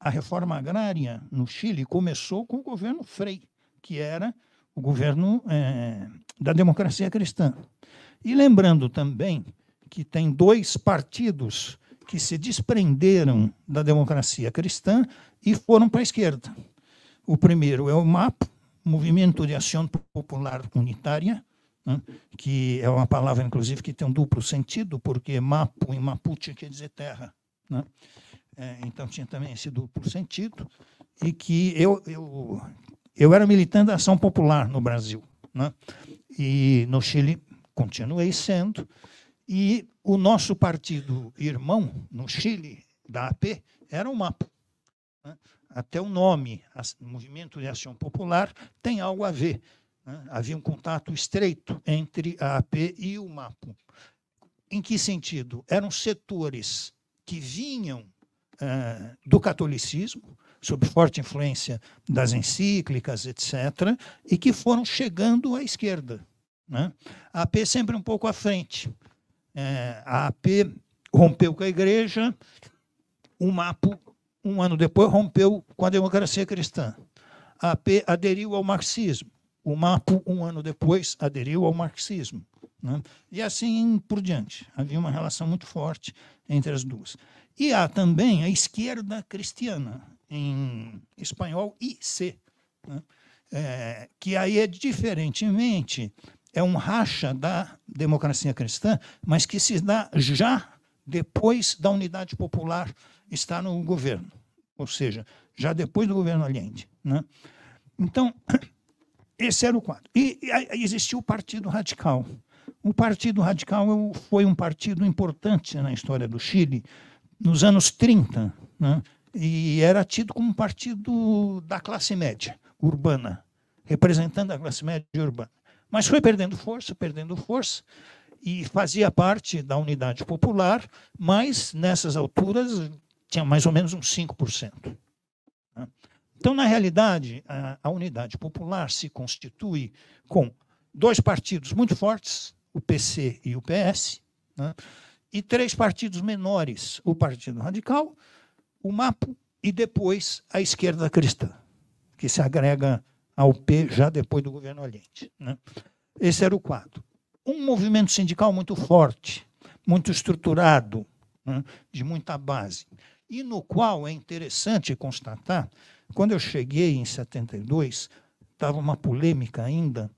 a reforma agrária no Chile começou com o governo Frei, que era o governo é, da democracia cristã. E lembrando também que tem dois partidos que se desprenderam da democracia cristã e foram para a esquerda. O primeiro é o MAP, Movimento de Ação Popular Unitária, né, que é uma palavra, inclusive, que tem um duplo sentido, porque mapo em mapuche quer dizer terra. Né? É, então, tinha também esse duplo sentido, e que eu, eu eu era militante da Ação Popular no Brasil. Né? E no Chile continuei sendo. E o nosso partido irmão no Chile, da AP, era o MAP. Né? Até o nome, Movimento de Ação Popular, tem algo a ver. Né? Havia um contato estreito entre a AP e o MAP. Em que sentido? Eram setores que vinham eh, do catolicismo, sob forte influência das encíclicas, etc., e que foram chegando à esquerda. Né? A AP é sempre um pouco à frente. É, a AP rompeu com a igreja, o MAPO, um ano depois, rompeu com a democracia cristã. A AP aderiu ao marxismo. O MAPO, um ano depois, aderiu ao marxismo. Né? E assim por diante. Havia uma relação muito forte entre as duas. E há também a esquerda cristiana, em espanhol IC, né? é, que aí é diferentemente, é um racha da democracia cristã, mas que se dá já depois da unidade popular estar no governo, ou seja, já depois do governo Allende. Né? Então, [CLEARS THROAT] esse era o quadro. E, e existiu o Partido Radical. O Partido Radical é foi um partido importante na história do Chile, nos anos 30, né? e era tido como partido da classe média urbana, representando a classe média urbana. Mas foi perdendo força, perdendo força, e fazia parte da unidade popular, mas nessas alturas tinha mais ou menos uns 5%. Né? Então, na realidade, a, unidade popular se constitui com dois partidos muito fortes, o PC e o PS, né? e três partidos menores, o Partido Radical, o MAPO e depois a esquerda cristã, que se agrega ao P já depois do governo Allende. Né? Esse era o quadro. Um movimento sindical muito forte, muito estruturado, né? de muita base, e no qual é interessante constatar, quando eu cheguei em 72, estava uma polêmica ainda,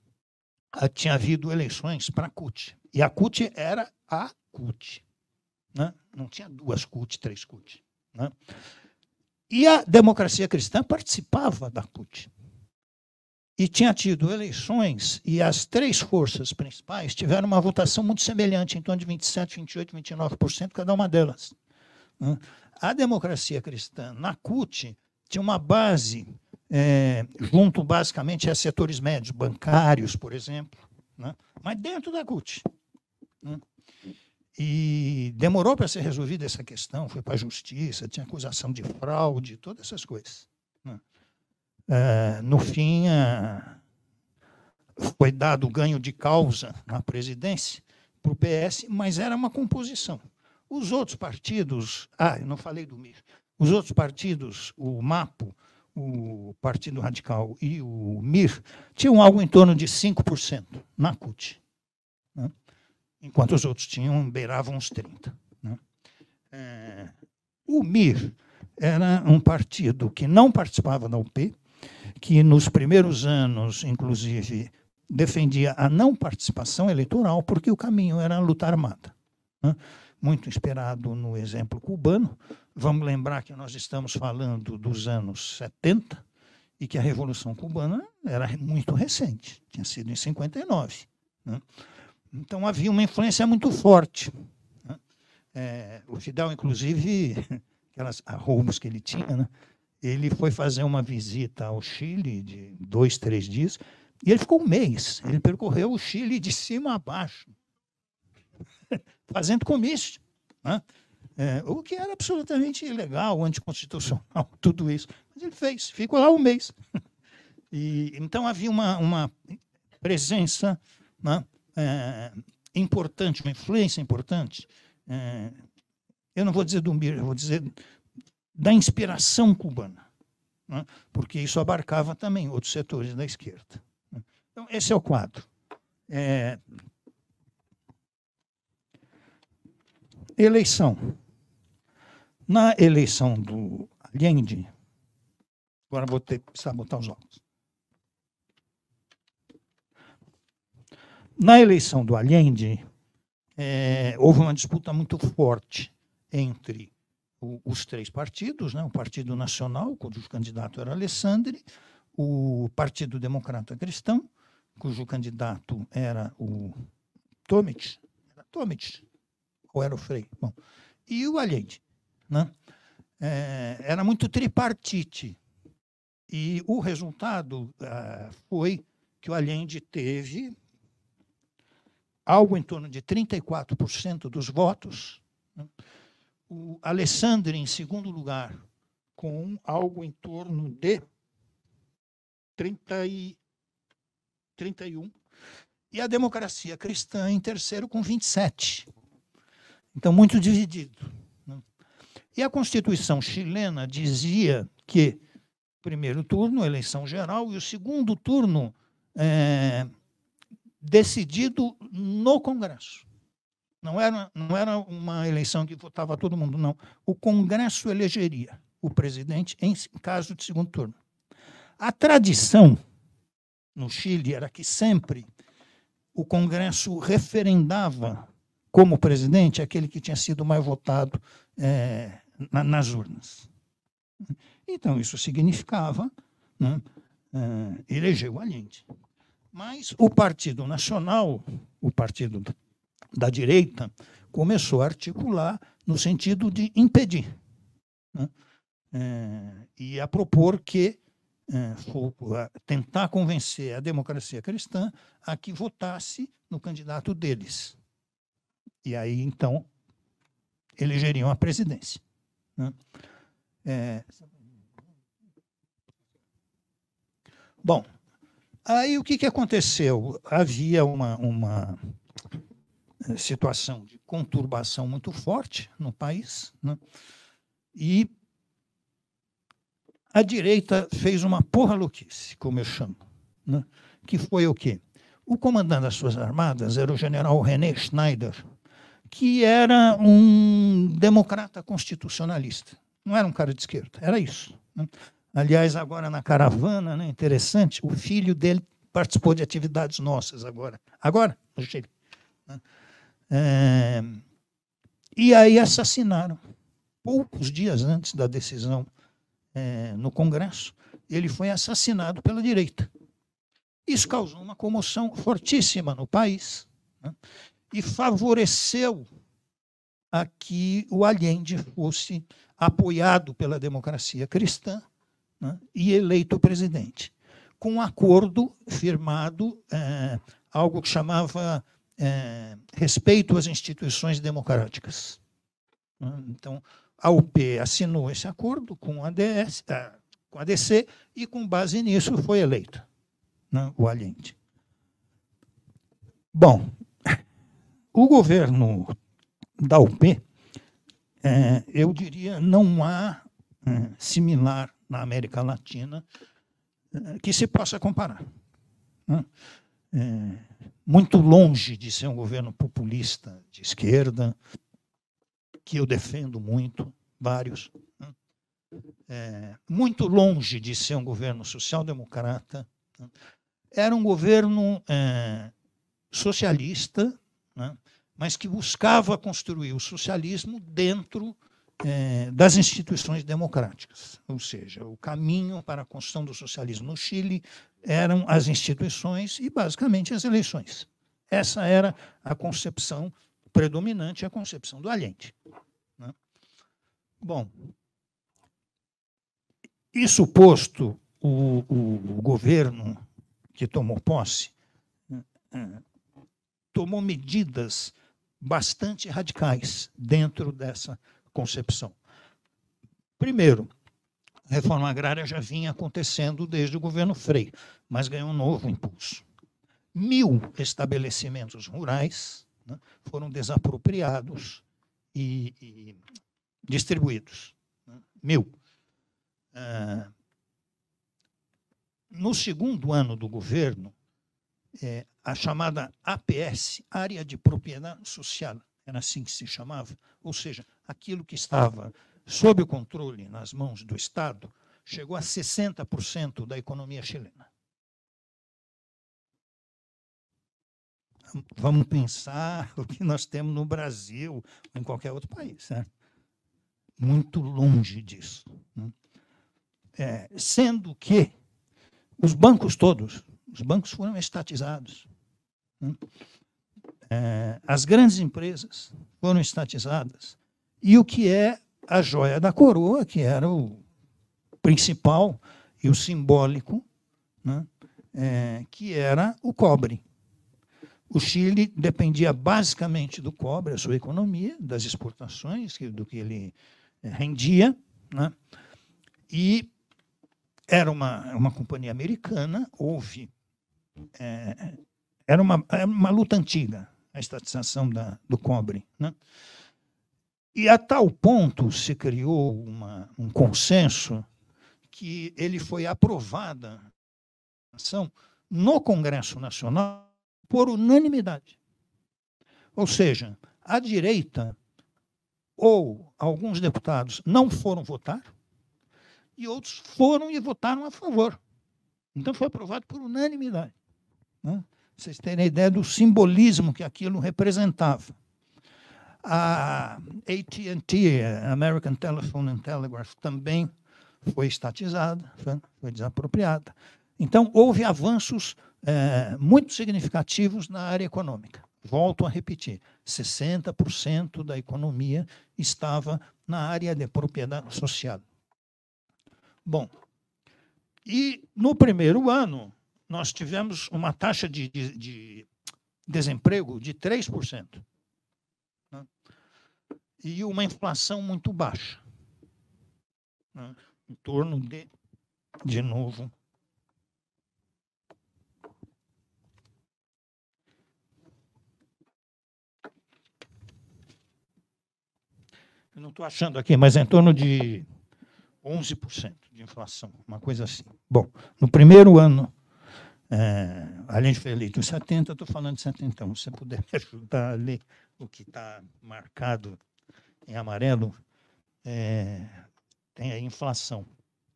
ah, tinha havido eleições para a CUT, e a CUT era a CUT. Né? Não tinha duas CUT, três CUT. Né? E a democracia cristã participava da CUT. E tinha tido eleições, e as três forças principais tiveram uma votação muito semelhante, em torno de 27, 28, 29%, cada uma delas. Né? A democracia cristã na CUT tinha uma base, é, junto basicamente a setores médios, bancários, por exemplo, né? mas dentro da CUT. Né? E demorou para ser resolvida essa questão, foi para a justiça, tinha acusação de fraude, todas essas coisas. Né? Eh, no fim, foi dado ganho de causa na presidência para o PS, mas era uma composição. Os outros partidos, ah, eu não falei do MIR, os outros partidos, o MAPO, o Partido Radical e o MIR, tinham algo em torno de 5% na CUT enquanto os outros tinham beiravam uns 30. Né? É, o MIR era um partido que não participava da UP, que nos primeiros anos, inclusive, defendia a não participação eleitoral, porque o caminho era a luta armada. Né? Muito inspirado no exemplo cubano. Vamos lembrar que nós estamos falando dos anos 70 e que a Revolução Cubana era muito recente, tinha sido em 59. Né? Então havia uma influência muito forte. Né? É, o Fidel, inclusive, [LAUGHS] aquelas arrombos que ele tinha, né? ele foi fazer uma visita ao Chile de dois, três dias, e ele ficou um mês. Ele percorreu o Chile de cima a baixo, [LAUGHS] fazendo comício. Né? É, o que era absolutamente ilegal, anticonstitucional, [LAUGHS] tudo isso. Mas ele fez, ficou lá um mês. E, então havia uma, uma presença né, é, importante, uma influência importante, é, eu não vou dizer do Mir, eu vou dizer da inspiração cubana, né? porque isso abarcava também outros setores da esquerda. Né. Então, esse é o quadro. É... Eleição. Na eleição do Allende, agora vou ter, precisar botar os óculos. Na eleição do Allende, é, houve uma disputa muito forte entre o, os três partidos, né? o Partido Nacional, cujo candidato era Alessandri, o Partido Democrata Cristão, cujo candidato era o Tomic, era Tomic ou era o Frei, bom, e o Allende. Né? É, era muito tripartite. E o resultado ah, foi que o Allende teve algo em torno de 34% dos votos. Né? O Alessandri, em segundo lugar, com algo em torno de 30 e 31. E a democracia cristã em terceiro, com 27. Então, muito dividido. Né? E a Constituição chilena dizia que primeiro turno, eleição geral, e o segundo turno, é, decidido no Congresso. Não era, não era uma eleição que votava todo mundo, não. O Congresso elegeria o presidente em caso de segundo turno. A tradição no Chile era que sempre o Congresso referendava como presidente aquele que tinha sido mais votado é, na, nas urnas. Então, isso significava né, é, eh, eleger o Allende. Mas o Partido Nacional, o partido da direita, começou a articular no sentido de impedir né? é, e a propor que é, for, tentar convencer a democracia cristã a que votasse no candidato deles. E aí, então, elegeriam a presidência. Né? É, bom, Aí o que, que aconteceu? Havia uma, uma eh, situação de conturbação muito forte no país, né? e a direita fez uma porra louquice, como eu chamo, né? que foi o quê? O comandante das Forças Armadas era o general René Schneider, que era um democrata constitucionalista. Não era um cara de esquerda, era isso. Né? Aliás, agora na caravana, né? interessante, o filho dele participou de atividades nossas agora. Agora, no Chile. Né? É... E aí assassinaram, poucos dias antes da decisão é, no Congresso, ele foi assassinado pela direita. Isso causou uma comoção fortíssima no país né? e favoreceu a que o Allende fosse apoiado pela democracia cristã né, e eleito presidente, com um acordo firmado, é, algo que chamava é, respeito às instituições democráticas. Né, então, a UP assinou esse acordo com a, DS, é, com a DC e, com base nisso, foi eleito né, o Allende. Bom, o governo da UP, é, eu diria, não há é, similar na América Latina eh, que se possa comparar. Né? É, muito longe de ser um governo populista de esquerda, que eu defendo muito, vários. Né? É, muito longe de ser um governo social-democrata. Né? Era um governo é, socialista, mas que buscava construir o socialismo dentro é, das instituições democráticas. Ou seja, o caminho para a construção do socialismo no Chile eram as instituições e, basicamente, as eleições. Essa era a concepção predominante, a concepção do Allende. Né? Bom, isso posto, o, o, o governo que tomou posse é, é, tomou medidas bastante radicais dentro dessa concepção. Primeiro, a reforma agrária já vinha acontecendo desde o governo Frei, mas ganhou um novo impulso. Mil estabelecimentos rurais né, foram desapropriados e, e distribuídos. Né, mil. Ah, no segundo ano do governo, é, a chamada APS, Área de Propriedade Social era assim que se chamava, ou seja, aquilo que estava sob o controle nas mãos do Estado, chegou a 60% da economia chilena. Vamos pensar [LAUGHS] o que nós temos no Brasil ou em qualquer outro país. Né? Muito longe disso. Né? É, sendo que os bancos todos, os bancos foram estatizados. Né? É, as grandes empresas foram estatizadas e o que é a joia da coroa, que era o principal e o simbólico, né, é, que era o cobre. O Chile dependia basicamente do cobre, a sua economia, das exportações, do que ele é, rendia. Né? E era uma, uma companhia americana, houve. É, era, uma, era é uma luta antiga a estatização da, do cobre. Né? E a tal ponto se criou uma, um consenso que ele foi aprovada ação no Congresso Nacional por unanimidade. Ou seja, a direita ou alguns deputados não foram votar e outros foram e votaram a favor. Então foi aprovado por unanimidade. Né? vocês terem ideia do simbolismo que aquilo representava. A AT&T, American Telephone and Telegraph, também foi estatizada, foi desapropriada. Então, houve avanços é, muito significativos na área econômica. Volto a repetir, 60% da economia estava na área de propriedade associada. Bom, e no primeiro ano, nós tivemos uma taxa de, de, de desemprego de 3%. Né? E uma inflação muito baixa. Né? Em torno de, de novo, Eu não estou achando aqui, mas é em torno de 11% de inflação, uma coisa assim. Bom, no primeiro ano é, além de foi eleito em 70, estou falando de 70. Então, se você puder [LAUGHS] me ajudar a ler o que está marcado em amarelo, é, tem a inflação,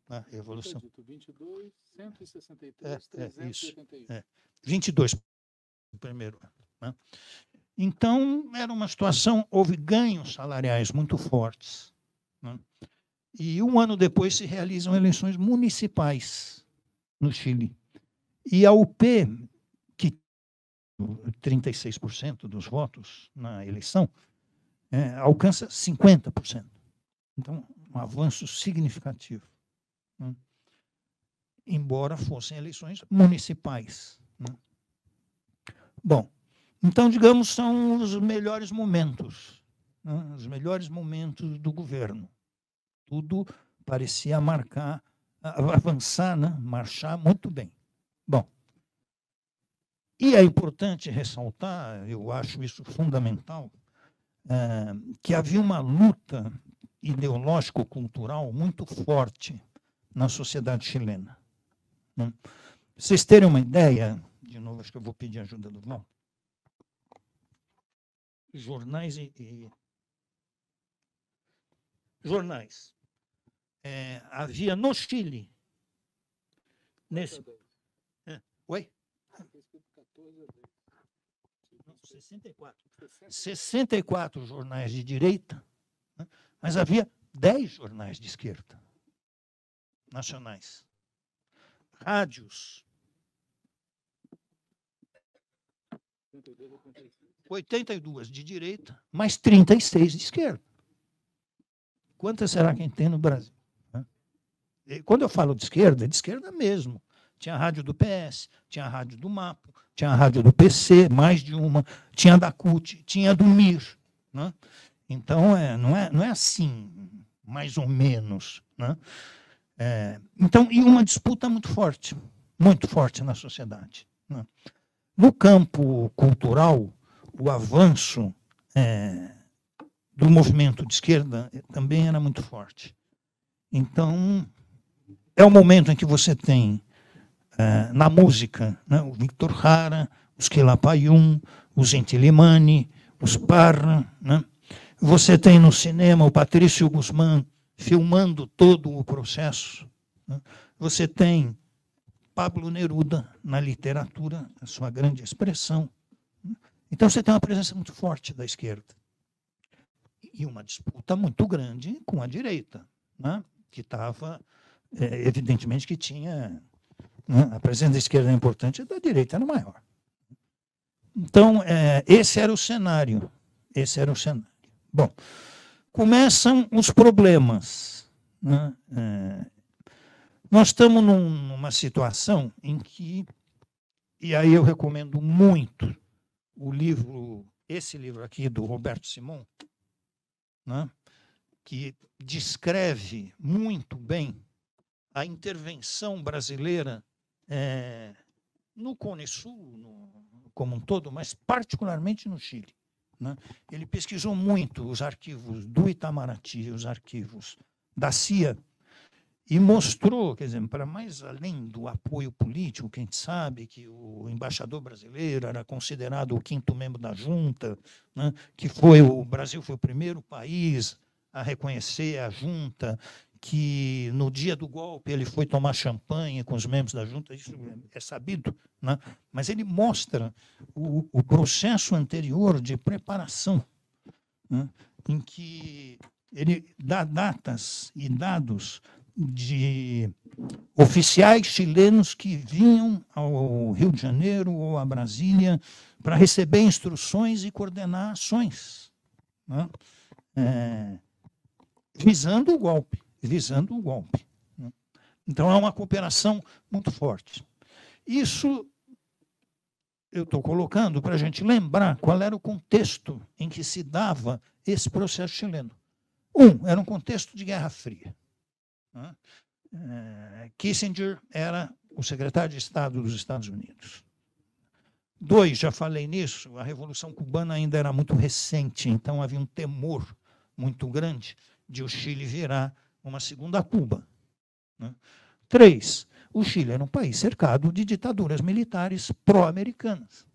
né? evolução. 22, 163, é, 381. É, 22, é. primeiro ano. Né? Então, era uma situação, houve ganhos salariais muito fortes. Né? E um ano depois se realizam eleições municipais no Chile. E a UP, que 36% dos votos na eleição, é, alcança 50%. Então, um avanço significativo. Né? Embora fossem eleições municipais. Né? Bom, então, digamos, são os melhores momentos né? os melhores momentos do governo. Tudo parecia marcar, avançar, né? marchar muito bem. Bom, e é importante ressaltar, eu acho isso fundamental, é, que havia uma luta ideológico-cultural muito forte na sociedade chilena. Né? vocês terem uma ideia, de novo, acho que eu vou pedir ajuda do Val. Jornais e. e... Jornais. É, havia no Chile, nesse, Oi? 64. 64 jornais de direita, né? mas havia 10 jornais de esquerda nacionais. Rádios. 82 de direita, mais 36 de esquerda. Quantas será que a gente tem no Brasil? Né? Quando eu falo de esquerda, é de esquerda mesmo. Tinha a rádio do PS, tinha a rádio do MAPO, tinha a rádio do PC, mais de uma, tinha a da CUT, tinha a do MIR. Né? Então, é, não, é, não é assim, mais ou menos. Né? É, então, e uma disputa muito forte, muito forte na sociedade. Né? No campo cultural, o avanço é, do movimento de esquerda também era muito forte. Então, é o momento em que você tem eh, na música, né? o Victor Hara, os Quilapayún, os Gentilimani, os Parra. Né? Você tem no cinema o Patrício Guzmán filmando todo o processo. Né? Você tem Pablo Neruda na literatura, a sua grande expressão. Né? Então você tem uma presença muito forte da esquerda e uma disputa muito grande com a direita, né? que estava, eh, evidentemente, que tinha né? A presença da esquerda é importante, a da direita era maior. Então, é, esse era o cenário. Esse era o cenário. Bom, começam os problemas. Né? É, nós estamos num, numa situação em que, e aí eu recomendo muito o livro, esse livro aqui do Roberto Simon, né? que descreve muito bem a intervenção brasileira é, no Cone Sul no, como um todo, mas particularmente no Chile. Né? Ele pesquisou muito os arquivos do Itamaraty, os arquivos da CIA, e mostrou, quer dizer, para mais além do apoio político, quem sabe que o embaixador brasileiro era considerado o quinto membro da junta, né? que foi o Brasil foi o primeiro país a reconhecer a junta que no dia do golpe ele foi tomar champanhe com os membros da junta, isso é sabido, né? mas ele mostra o, o processo anterior de preparação, né? em que ele dá datas e dados de oficiais chilenos que vinham ao Rio de Janeiro ou a Brasília para receber instruções e coordenar ações, né? é, visando o golpe visando o golpe. Né? Então é uma cooperação muito forte. Isso eu estou colocando para a gente lembrar qual era o contexto em que se dava esse processo chileno. Um, era um contexto de Guerra Fria. Né? Eh, Kissinger era o secretário de Estado dos Estados Unidos. Dois, já falei nisso, a Revolução Cubana ainda era muito recente, então havia um temor muito grande de o Chile virar uma segunda Cuba. Né? Três, o Chile era um país cercado de ditaduras militares pró-americanas.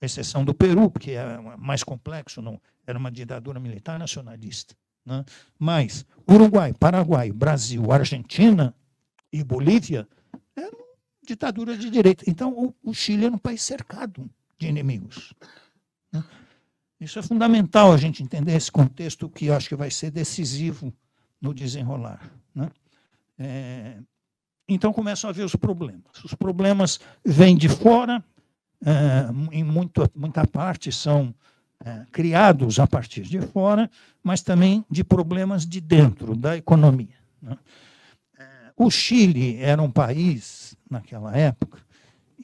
Exceção do Peru, porque é mais complexo, não era uma ditadura militar nacionalista. Né? Mas Uruguai, Paraguai, Brasil, Argentina e Bolívia eram ditaduras de direita. Então, o, o Chile era um país cercado de inimigos. Né? Isso é fundamental a gente entender esse contexto que acho que vai ser decisivo no desenrolar. Né? É, então começam a ver os problemas. Os problemas vêm de fora, é, em muito, muita parte são é, criados a partir de fora, mas também de problemas de dentro da economia. Né? É, o Chile era um país, naquela época,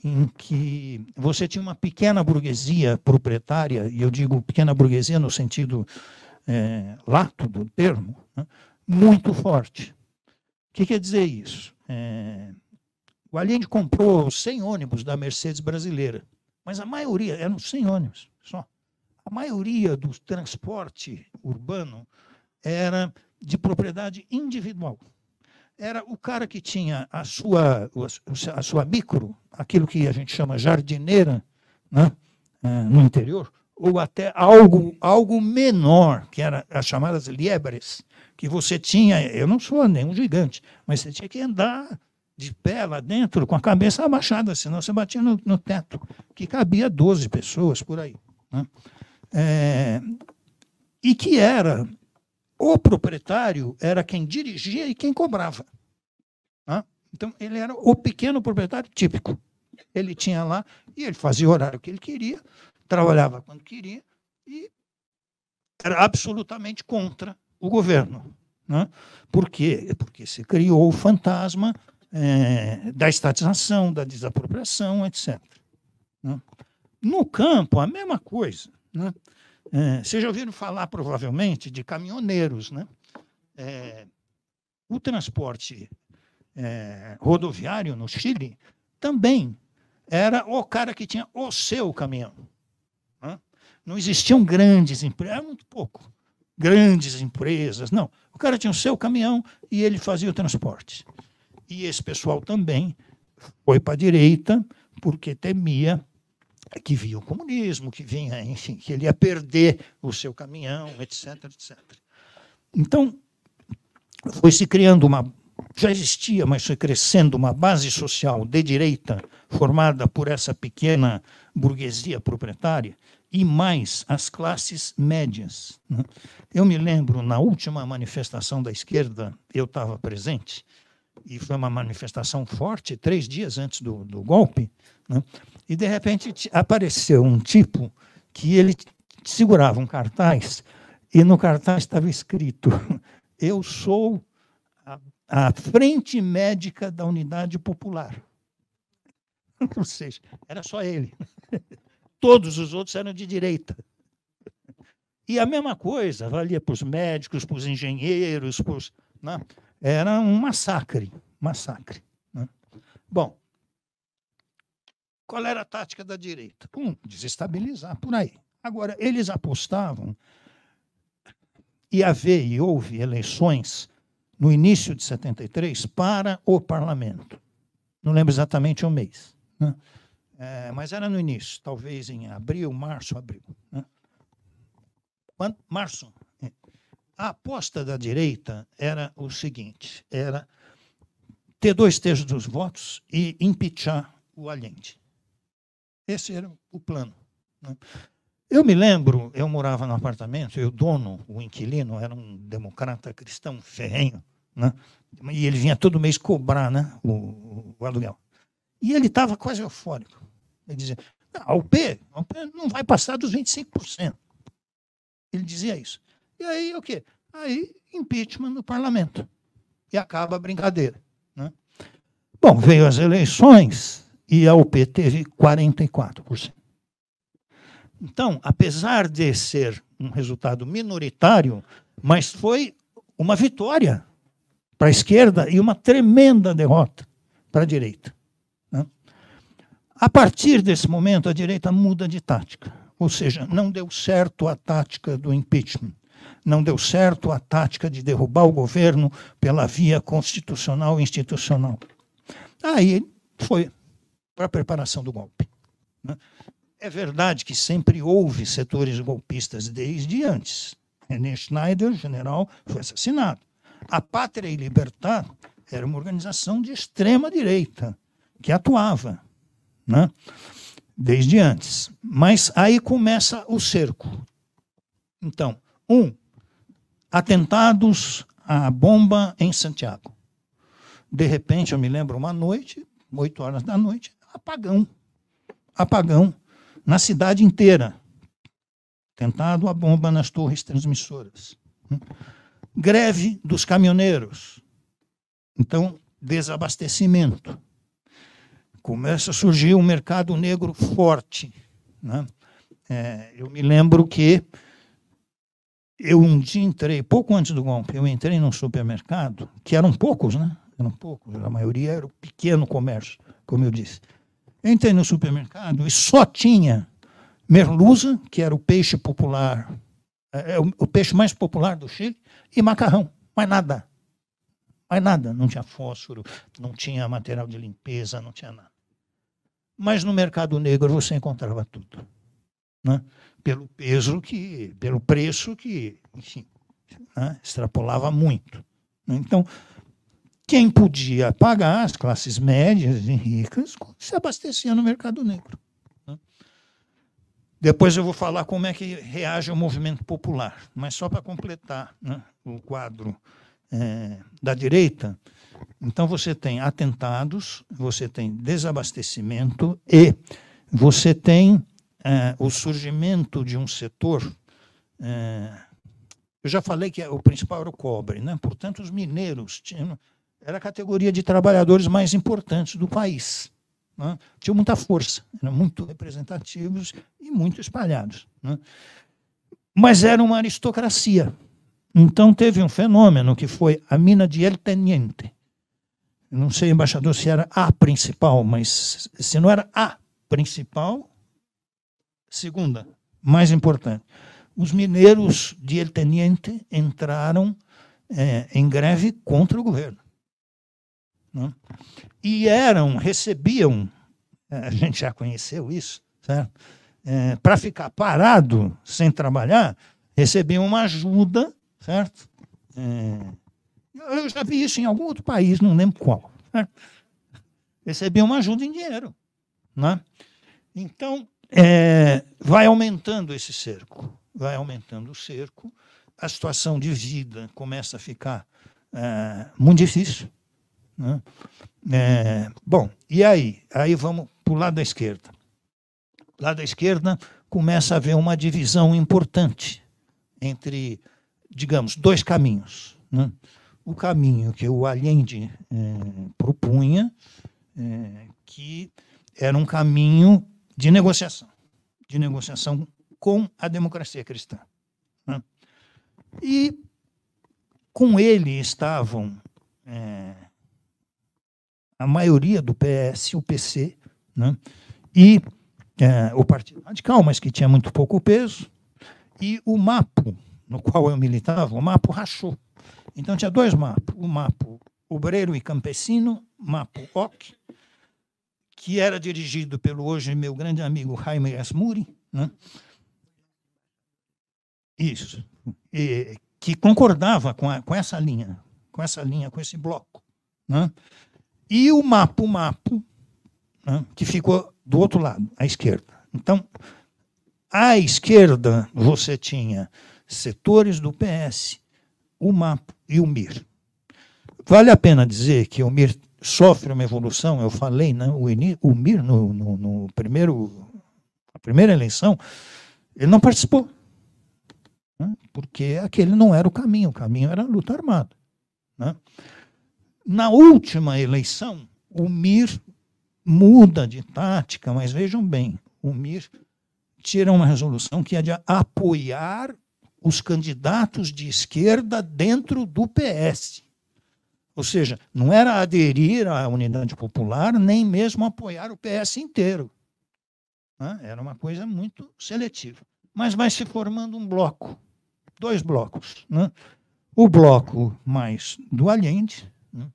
em que você tinha uma pequena burguesia proprietária, e eu digo pequena burguesia no sentido é, lato do termo, né? muito forte. O que quer dizer isso? É, o Allende comprou 100 ônibus da Mercedes brasileira, mas a maioria, eram 100 ônibus só, a maioria do transporte urbano era de propriedade individual. Era o cara que tinha a sua, a sua micro, aquilo que a gente chama jardineira, né? É, no interior, ou até algo, algo menor, que era as chamadas liebres, que você tinha, eu não sou nenhum gigante, mas você tinha que andar de pé lá dentro, com a cabeça abaixada, senão você batia no, no teto, que cabia 12 pessoas por aí. Né? É, e que era, o proprietário era quem dirigia e quem cobrava. Né? Então, ele era o pequeno proprietário típico. Ele tinha lá, e ele fazia o horário que ele queria, trabalhava quando queria e era absolutamente contra o governo. Né? Por quê? Porque se criou o fantasma é, da estatização, da desapropriação, etc. Né? No campo, a mesma coisa. Né? É, vocês já ouviram falar, provavelmente, de caminhoneiros. Né? É, o transporte é, rodoviário no Chile também era o cara que tinha o seu caminhão. Não existiam grandes empresas, era muito pouco. Grandes empresas, não. O cara tinha o seu caminhão e ele fazia o transporte. E esse pessoal também foi para a direita porque temia que via o comunismo, que vinha, enfim, que ele ia perder o seu caminhão, etc, etc. Então, foi se criando uma já existia, mas foi crescendo uma base social de direita formada por essa pequena burguesia proprietária e mais as classes médias. Né? Eu me lembro, na última manifestação da esquerda, eu estava presente, e foi uma manifestação forte, três dias antes do, do golpe, né? e de repente apareceu um tipo que ele segurava um cartaz, e no cartaz estava escrito: [LAUGHS] Eu sou a, a frente médica da unidade popular. [LAUGHS] Ou seja, era só ele. [LAUGHS] todos os outros eram de direita. E a mesma coisa valia para os médicos, para os engenheiros, pros, né? era um massacre, massacre. Né? Bom, qual era a tática da direita? Um, desestabilizar por aí. Agora, eles apostavam, e haver e houve eleições no início de 73 para o parlamento. Não lembro exatamente o um mês. Né? É, mas era no início, talvez em abril, março, abril. Né? Quando, março. É. A aposta da direita era o seguinte: era ter dois terços dos votos e impeachar o Allende. Esse era o plano. Né? Eu me lembro, eu morava no apartamento, e o dono, o inquilino, era um democrata cristão ferrenho, né? e ele vinha todo mês cobrar né, o, o aluguel. E ele estava quase eufórico. Ele dizia, a UP, a UP não vai passar dos 25%. Ele dizia isso. E aí o quê? Aí impeachment no parlamento. E acaba a brincadeira. Né? Bom, veio as eleições e a UP teve 44%. Então, apesar de ser um resultado minoritário, mas foi uma vitória para a esquerda e uma tremenda derrota para a direita. A partir desse momento, a direita muda de tática. Ou seja, não deu certo a tática do impeachment. Não deu certo a tática de derrubar o governo pela via constitucional e institucional. Aí foi para a preparação do golpe. Né? É verdade que sempre houve setores golpistas desde antes. René Schneider, general, foi assassinado. A Pátria e Libertar era uma organização de extrema direita que atuava né? desde antes. Mas aí começa o cerco. Então, um, atentados à bomba em Santiago. De repente, eu me lembro uma noite, oito horas da noite, apagão. Apagão na cidade inteira. Atentado à bomba nas torres transmissoras. Greve dos caminhoneiros. Então, desabastecimento começa a surgir um mercado negro forte. Né? É, eu me lembro que eu um dia entrei, pouco antes do golpe, eu entrei num supermercado, que eram poucos, né? Eram poucos, a maioria era o pequeno comércio, como eu disse. entrei no supermercado e só tinha merluza, que era o peixe popular, é, é, o, o peixe mais popular do Chile, e macarrão, mais nada. Mais nada, não tinha fósforo, não tinha material de limpeza, não tinha nada. Mas no mercado negro você encontrava tudo. Né? Pelo peso que, pelo preço que, enfim, né? extrapolava muito. Né? Então, quem podia pagar, as classes médias e ricas, se abastecia no mercado negro. Né? Depois eu vou falar como é que reage o movimento popular, mas só para completar né, o quadro é, da direita, então você tem atentados, você tem desabastecimento e você tem é, o surgimento de um setor. É, eu já falei que é, o principal era o cobre, né? portanto, os mineiros tinham, era a categoria de trabalhadores mais importantes do país. Né? Tinham muita força, eram muito representativos e muito espalhados. Né? Mas era uma aristocracia então teve um fenômeno que foi a mina de El Teniente. Não sei, embaixador, se era a principal, mas se não era a principal, segunda, mais importante. Os mineiros de El Teniente entraram é, em greve contra o governo. Né? E eram, recebiam, é, a gente já conheceu isso, é, para ficar parado sem trabalhar, recebiam uma ajuda certo? É, eu já vi isso em algum outro país, não lembro qual. Certo? Recebi uma ajuda em dinheiro. Né? Então, é, vai aumentando esse cerco, vai aumentando o cerco, a situação de vida começa a ficar é, muito difícil. Né? É, bom, e aí? Aí vamos para o lado da esquerda. lado da esquerda começa a haver uma divisão importante entre digamos, dois caminhos. Né? O caminho que o Allende eh, propunha, eh, que era um caminho de negociação, de negociação com a democracia cristã. Né? E com ele estavam eh, a maioria do PS, o PC, né? e o Partido Radical, mas que tinha muito pouco peso, e o MAPO, no qual eu militava, o mapa rachou. Então tinha dois mapas, o mapa Obreiro e Campesino, mapa OC, que era dirigido pelo hoje meu grande amigo Jaime Asmuri, né? isso, e, que concordava com, a, com essa linha, com essa linha, com esse bloco. Né? E o MAPO MAPO, né? que ficou do outro lado, à esquerda. Então, à esquerda você tinha setores do PS, o MAP e o MIR. Vale a pena dizer que o MIR sofre uma evolução, eu falei, né? o, o MIR, no, no, no primeiro, na primeira eleição, ele não participou, né? porque aquele não era o caminho, o caminho era a luta armada. Né? Na última eleição, o MIR muda de tática, mas vejam bem, o MIR tira uma resolução que é de apoiar os candidatos de esquerda dentro do PS. Ou seja, não era aderir à unidade popular, nem mesmo apoiar o PS inteiro. Né? Era uma coisa muito seletiva. Mas vai se formando um bloco, dois blocos. Né? O bloco mais do Allende né?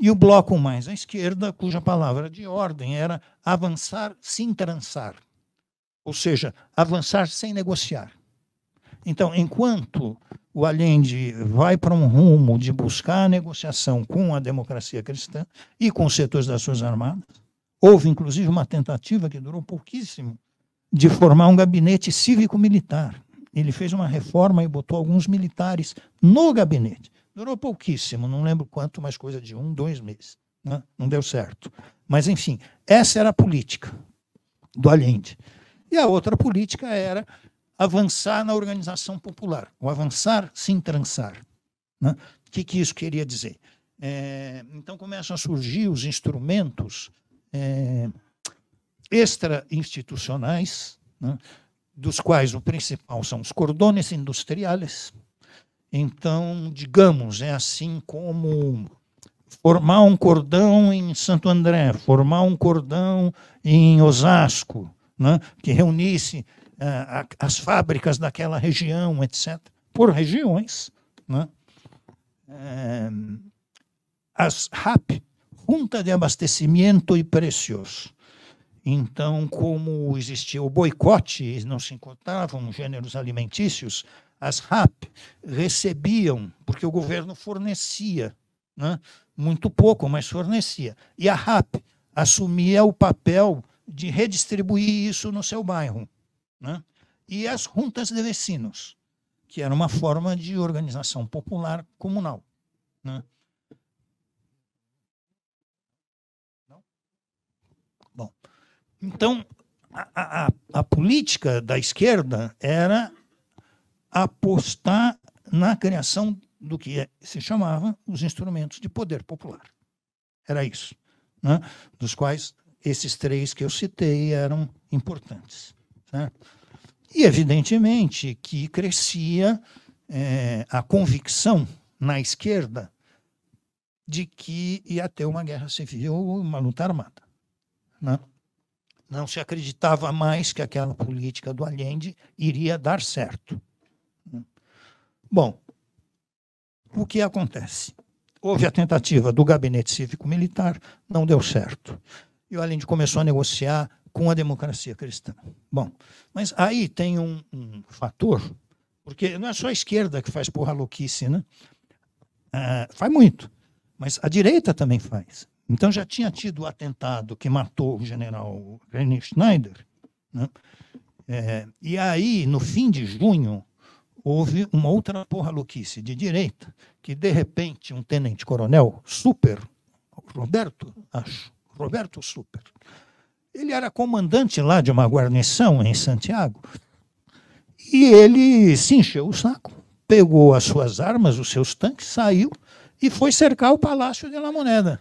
e o bloco mais à esquerda, cuja palavra de ordem era avançar sem trançar. Ou seja, avançar sem negociar. Então, enquanto o Allende vai para um rumo de buscar a negociação com a democracia cristã e com os setores das Forças Armadas, houve inclusive uma tentativa que durou pouquíssimo de formar um gabinete cívico-militar. Ele fez uma reforma e botou alguns militares no gabinete. Durou pouquíssimo, não lembro quanto, mas coisa de um, dois meses. Né? Não deu certo. Mas, enfim, essa era a política do Allende. E a outra política era avançar na organização popular. O avançar, sem entrançar. Né? O né? que, que isso queria dizer? É, então começam a surgir os instrumentos é, extra-institucionais, né? dos quais o principal são os cordones industriais. Então, digamos, é assim como formar um cordão em Santo André, formar um cordão em Osasco, né? que reunisse eh, as fábricas daquela região, etc., por regiões. Né? Eh, as RAP, Junta de Abastecimento e Preços. Então, como existia o boicote e não se encontravam gêneros alimentícios, as RAP recebiam, porque o governo fornecia, né? muito pouco, mas fornecia. E a RAP assumia o papel de redistribuir isso no seu bairro né? e as juntas de vecinos, que era uma forma de organização popular comunal. Né? Bom, então a, a, a política da esquerda era apostar na criação do que se chamava os instrumentos de poder popular. Era isso, né? dos quais esses três que eu citei eram importantes. Né? E, evidentemente, que crescia é, a convicção na esquerda de que ia ter uma guerra civil, uma luta armada. Né? Não se acreditava mais que aquela política do Allende iria dar certo. Bom, o que acontece? Houve a tentativa do gabinete cívico-militar, não deu certo. E o Allende começou a negociar com a democracia cristã. Bom, mas aí tem um, um fator, porque não é só a esquerda que faz porra louquice, né? Ah, faz muito, mas a direita também faz. Então já tinha tido o atentado que matou o general René Schneider, né? É, e aí, no fim de junho, houve uma outra porra louquice de direita, que de repente um tenente-coronel, Super, Roberto, acho, Roberto Super, ele era comandante lá de uma guarnição em Santiago. E ele se encheu o saco, pegou as suas armas, os seus tanques, saiu e foi cercar o Palácio de La Moneda.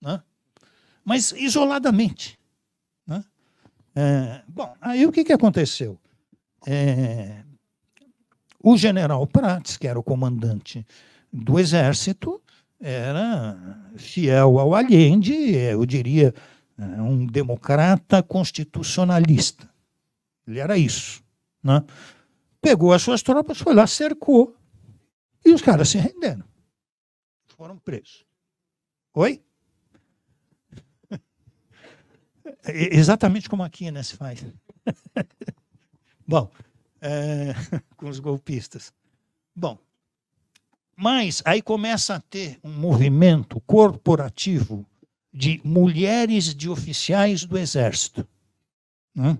Né? Mas isoladamente. Né? É, bom, aí o que, que aconteceu? É, o general Prates, que era o comandante do exército, era fiel ao Allende, eu diria é um democrata constitucionalista. Ele era isso. Né? Pegou as suas tropas, foi lá, cercou. E os caras se renderam. Foram presos. Oi? É [LAUGHS] exatamente como aqui né, se faz. [LAUGHS] Bom, é, [LAUGHS] com os golpistas. Bom, mas aí começa a ter um movimento corporativo de mulheres de oficiais do Exército, né?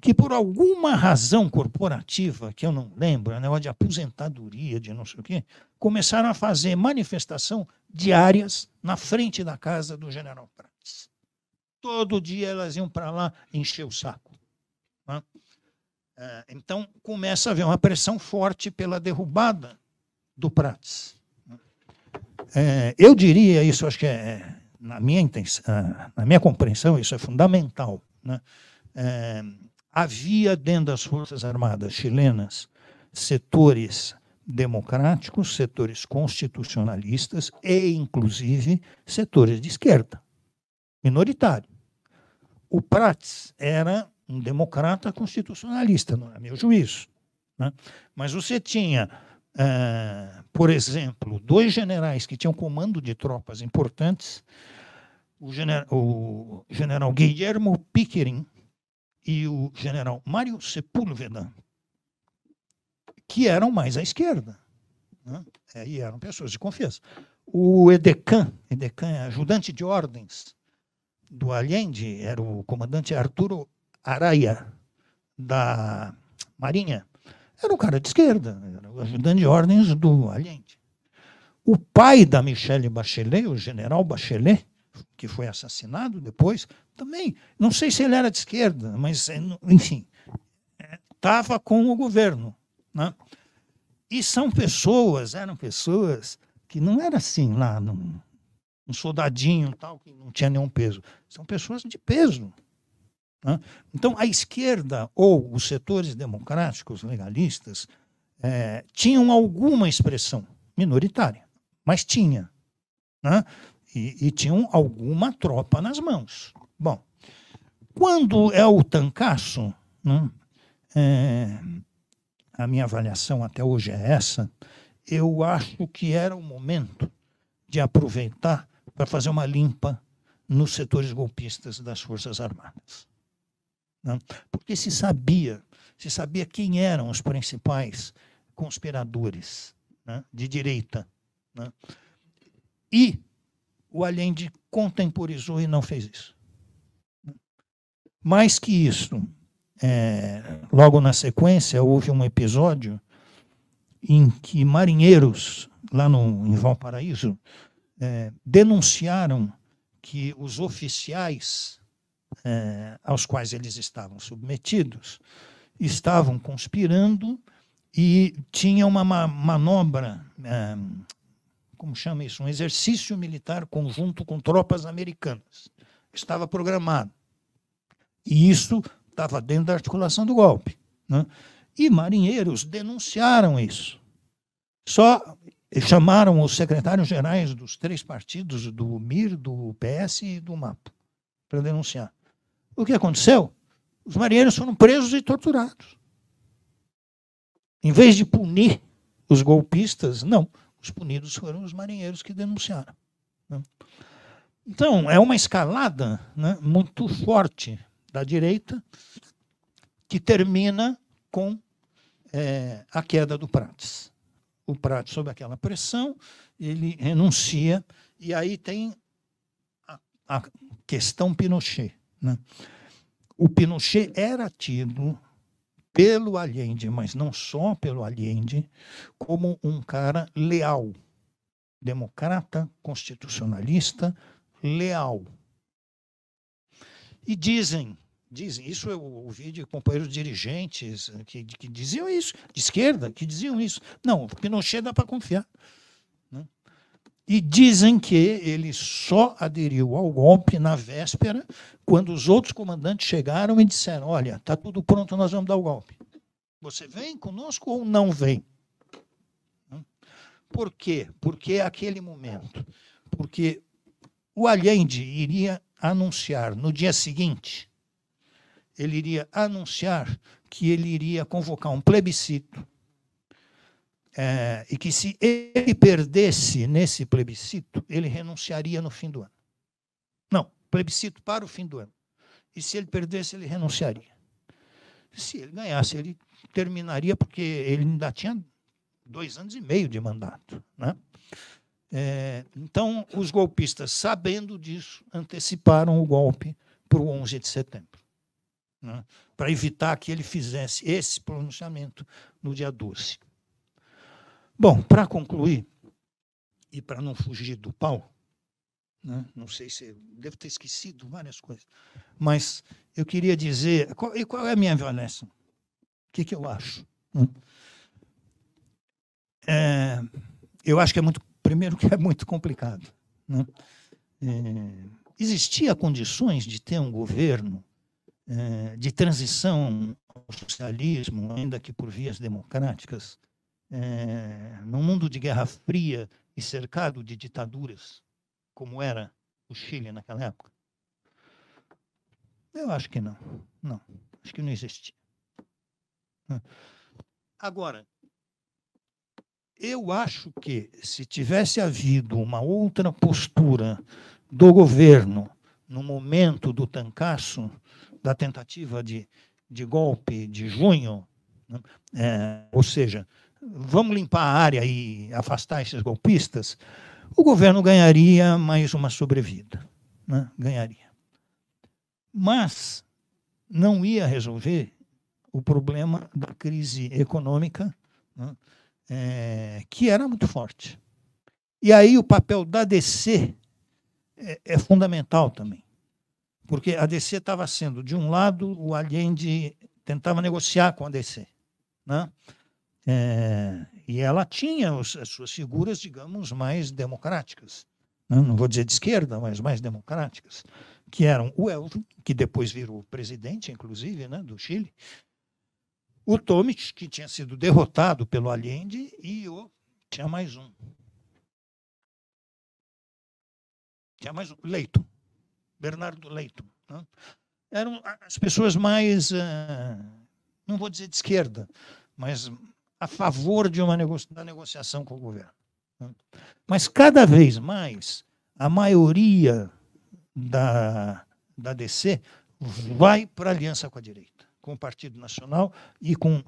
que por alguma razão corporativa, que eu não lembro, é negócio de aposentadoria, de não sei o quê, começaram a fazer manifestação diárias na frente da casa do general Prats. Todo dia elas iam para lá encher o saco. Né? É, então começa a haver uma pressão forte pela derrubada do Prats. Né. É, eu diria, isso acho que é, é na minha, intenção, ah, na minha compreensão, isso é fundamental. Né? É, havia dentro das Forças Armadas chilenas setores democráticos, setores constitucionalistas e, inclusive, setores de esquerda, minoritário. O Prats era um democrata constitucionalista, não é meu juízo. Né? Mas você tinha ah, por exemplo, dois generais que tinham comando de tropas importantes, o, gener o general Guillermo Pickering e o general Mário Sepúlveda, que eram mais à esquerda. Né? É, e eram pessoas de confiança. O Edecan, Edecan é ajudante de ordens do Allende, era o comandante Arturo Araia, da Marinha, era um cara de esquerda, era o ajudante de ordens do Allende. O pai da Michelle Bachelet, o general Bachelet, que foi assassinado depois, também, não sei se ele era de esquerda, mas, eh, enfim, estava eh, com o governo. Né? E são pessoas, eram pessoas que não era assim lá, num, um soldadinho tal, que não tinha nenhum peso. São pessoas de peso. Né? Então, a esquerda ou os setores democráticos legalistas é, tinham alguma expressão minoritária, mas tinha. Né? E, e, tinham alguma tropa nas mãos. Bom, quando é o tancaço, né? é, a minha avaliação até hoje é essa, eu acho que era o momento de aproveitar para fazer uma limpa nos setores golpistas das Forças Armadas. Né? porque se sabia, se sabia quem eram os principais conspiradores né? de direita. Né? E o Allende contemporizou e não fez isso. Mais que isso, é, logo na sequência, houve um episódio em que marinheiros, lá no, em Valparaíso, é, denunciaram que os oficiais eh, aos quais eles estavam submetidos estavam conspirando e tinha uma ma manobra, eh, como chama isso? Um exercício militar conjunto com tropas americanas. Estava programado. E isso estava dentro da articulação do golpe. Né? E marinheiros denunciaram isso. Só chamaram os secretários gerais dos três partidos, do MIR, do PS e do MAPO, para denunciar. O que aconteceu? Os marinheiros foram presos e torturados. Em vez de punir os golpistas, não. Os punidos foram os marinheiros que denunciaram. Né? Então, é uma escalada né, muito forte da direita que termina com é, a queda do Prates. O Prates, sob aquela pressão, ele renuncia. E aí tem a, a questão Pinochet. Né? O Pinochet era tido pelo Allende, mas não só pelo Allende, como um cara leal, democrata, constitucionalista, leal. E dizem, dizem, isso eu ouvi de companheiros dirigentes que, que diziam isso, de esquerda, que diziam isso. Não, Pinochet dá para confiar. E dizem que ele só aderiu ao golpe na véspera, quando os outros comandantes chegaram e disseram: Olha, está tudo pronto, nós vamos dar o golpe. Você vem conosco ou não vem? Hum? Por quê? Porque é aquele momento. Porque o Allende iria anunciar no dia seguinte, ele iria anunciar que ele iria convocar um plebiscito é, e que se ele perdesse nesse plebiscito, ele renunciaria no fim do ano. Não, plebiscito para o fim do ano. E se ele perdesse, ele renunciaria. Se ele ganhasse, ele terminaria, porque ele ainda tinha dois anos e meio de mandato. Né? É, então, os golpistas, sabendo disso, anteciparam o golpe para o 11 de setembro, né? para evitar que ele fizesse esse pronunciamento no dia 12. Bom, para concluir, e para não fugir do pau, né, não sei se devo ter esquecido várias coisas, mas eu queria dizer. Qual, e qual é a minha violência? O que, que eu acho? Hum? É, eu acho que é muito. Primeiro, que é muito complicado. Né? É, existia condições de ter um governo é, de transição ao socialismo, ainda que por vias democráticas, é, num mundo de guerra fria e cercado de ditaduras, como era o Chile naquela época? Eu acho que não. Não. Acho que não existia. Hum. Agora, eu acho que se tivesse havido uma outra postura do governo no momento do tancaço, da tentativa de, de golpe de junho, é, ou seja, vamos limpar a área e afastar esses golpistas, o governo ganharia mais uma sobrevida. Né? Ganharia. Mas não ia resolver o problema da crise econômica, né? é, que era muito forte. E aí o papel da DC é, é fundamental também. Porque a DC estava sendo, de um lado, o Allende tentava negociar com a DC. Né? É, e ela tinha os, as suas figuras, digamos, mais democráticas. Né? Não vou dizer de esquerda, mas mais democráticas, que eram o Elvin, que depois virou presidente, inclusive, né, do Chile, o Tomic, que tinha sido derrotado pelo Allende, e o... tinha mais um. Tinha mais um, Leito, Bernardo Leito. Né? Eram as pessoas mais, uh, não vou dizer de esquerda, mas a favor de uma nego da negociação com o governo. Mas cada vez mais a maioria da, da DC vai para aliança com a direita, com o Partido Nacional e com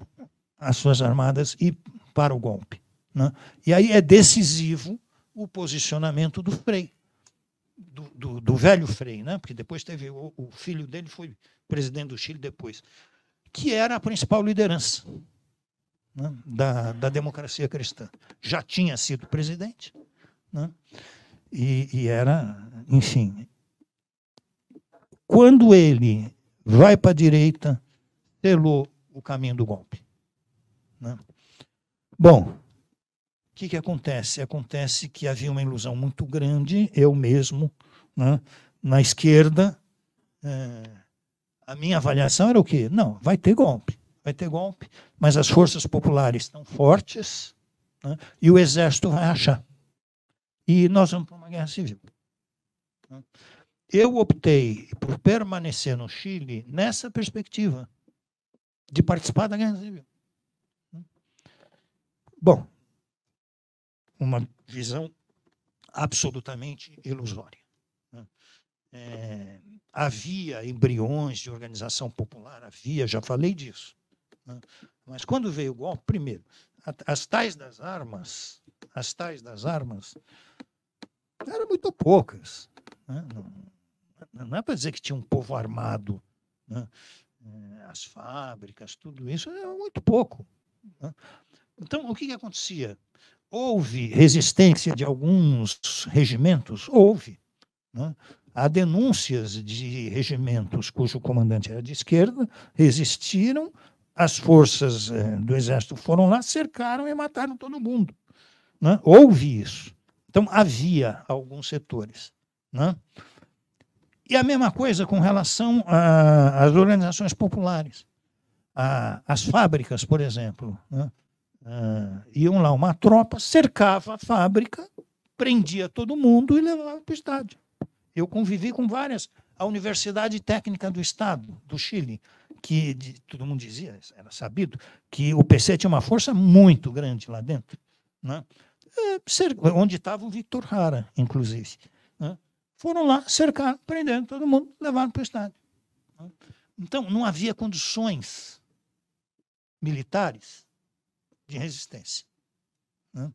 as suas armadas e para o golpe. Né? E aí é decisivo o posicionamento do Frei, do, do, do velho Frei, né? porque depois teve o, o filho dele foi presidente do Chile depois, que era a principal liderança né, da, da democracia cristã. Já tinha sido presidente, né, e, e era, enfim. Quando ele vai para a direita, selou o caminho do golpe. Né? Bom, o que, que acontece? Acontece que havia uma ilusão muito grande, eu mesmo, né, na esquerda. É, a minha avaliação era o quê? Não, vai ter golpe vai ter golpe, mas as forças populares estão fortes né? e o exército vai achar. E nós vamos para uma guerra civil. Né? Eu optei por permanecer no Chile nessa perspectiva de participar da guerra civil. Né? Bom, uma visão absolutamente ilusória. Né? É, havia embriões de organização popular, havia, já falei disso. Né? Mas quando veio o golpe, primeiro, as tais das armas, as tais das armas eram muito poucas. Né? Não, não é para dizer que tinha um povo armado. Né? É, as fábricas, tudo isso, era muito pouco. Né? Então, o que, que acontecia? Houve resistência de alguns regimentos? Houve. Né? Há denúncias de regimentos cujo comandante era de esquerda, resistiram, as forças eh, do exército foram lá, cercaram e mataram todo mundo. Né? Houve isso. Então havia alguns setores. Né? E a mesma coisa com relação às organizações populares. A, as fábricas, por exemplo. Né? Uh, iam lá uma tropa, cercava a fábrica, prendia todo mundo e levava para o estádio. Eu convivi com várias. A Universidade Técnica do Estado, do Chile, que de, todo mundo dizia, era sabido, que o PC tinha uma força muito grande lá dentro, né? É, onde estava o Victor Rara, inclusive. Né? Foram lá, cercaram, prenderam todo mundo, levaram para o estádio. Né? Então, não havia condições militares de resistência. Né?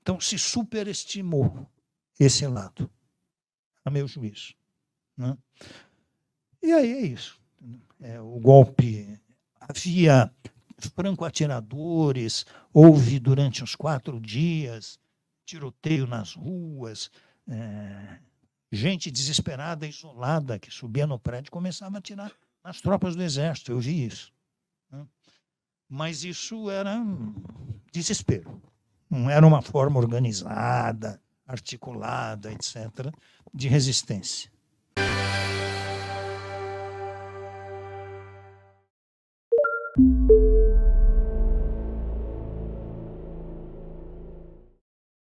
Então, se superestimou esse lado, a meu juízo. Né? E aí é isso é, o golpe. Havia franco-atiradores, houve durante uns quatro dias tiroteio nas ruas, é, gente desesperada, isolada, que subia no prédio e começava a atirar nas tropas do exército. Eu vi isso. Né? Mas isso era desespero. Não era uma forma organizada, articulada, etc., de resistência.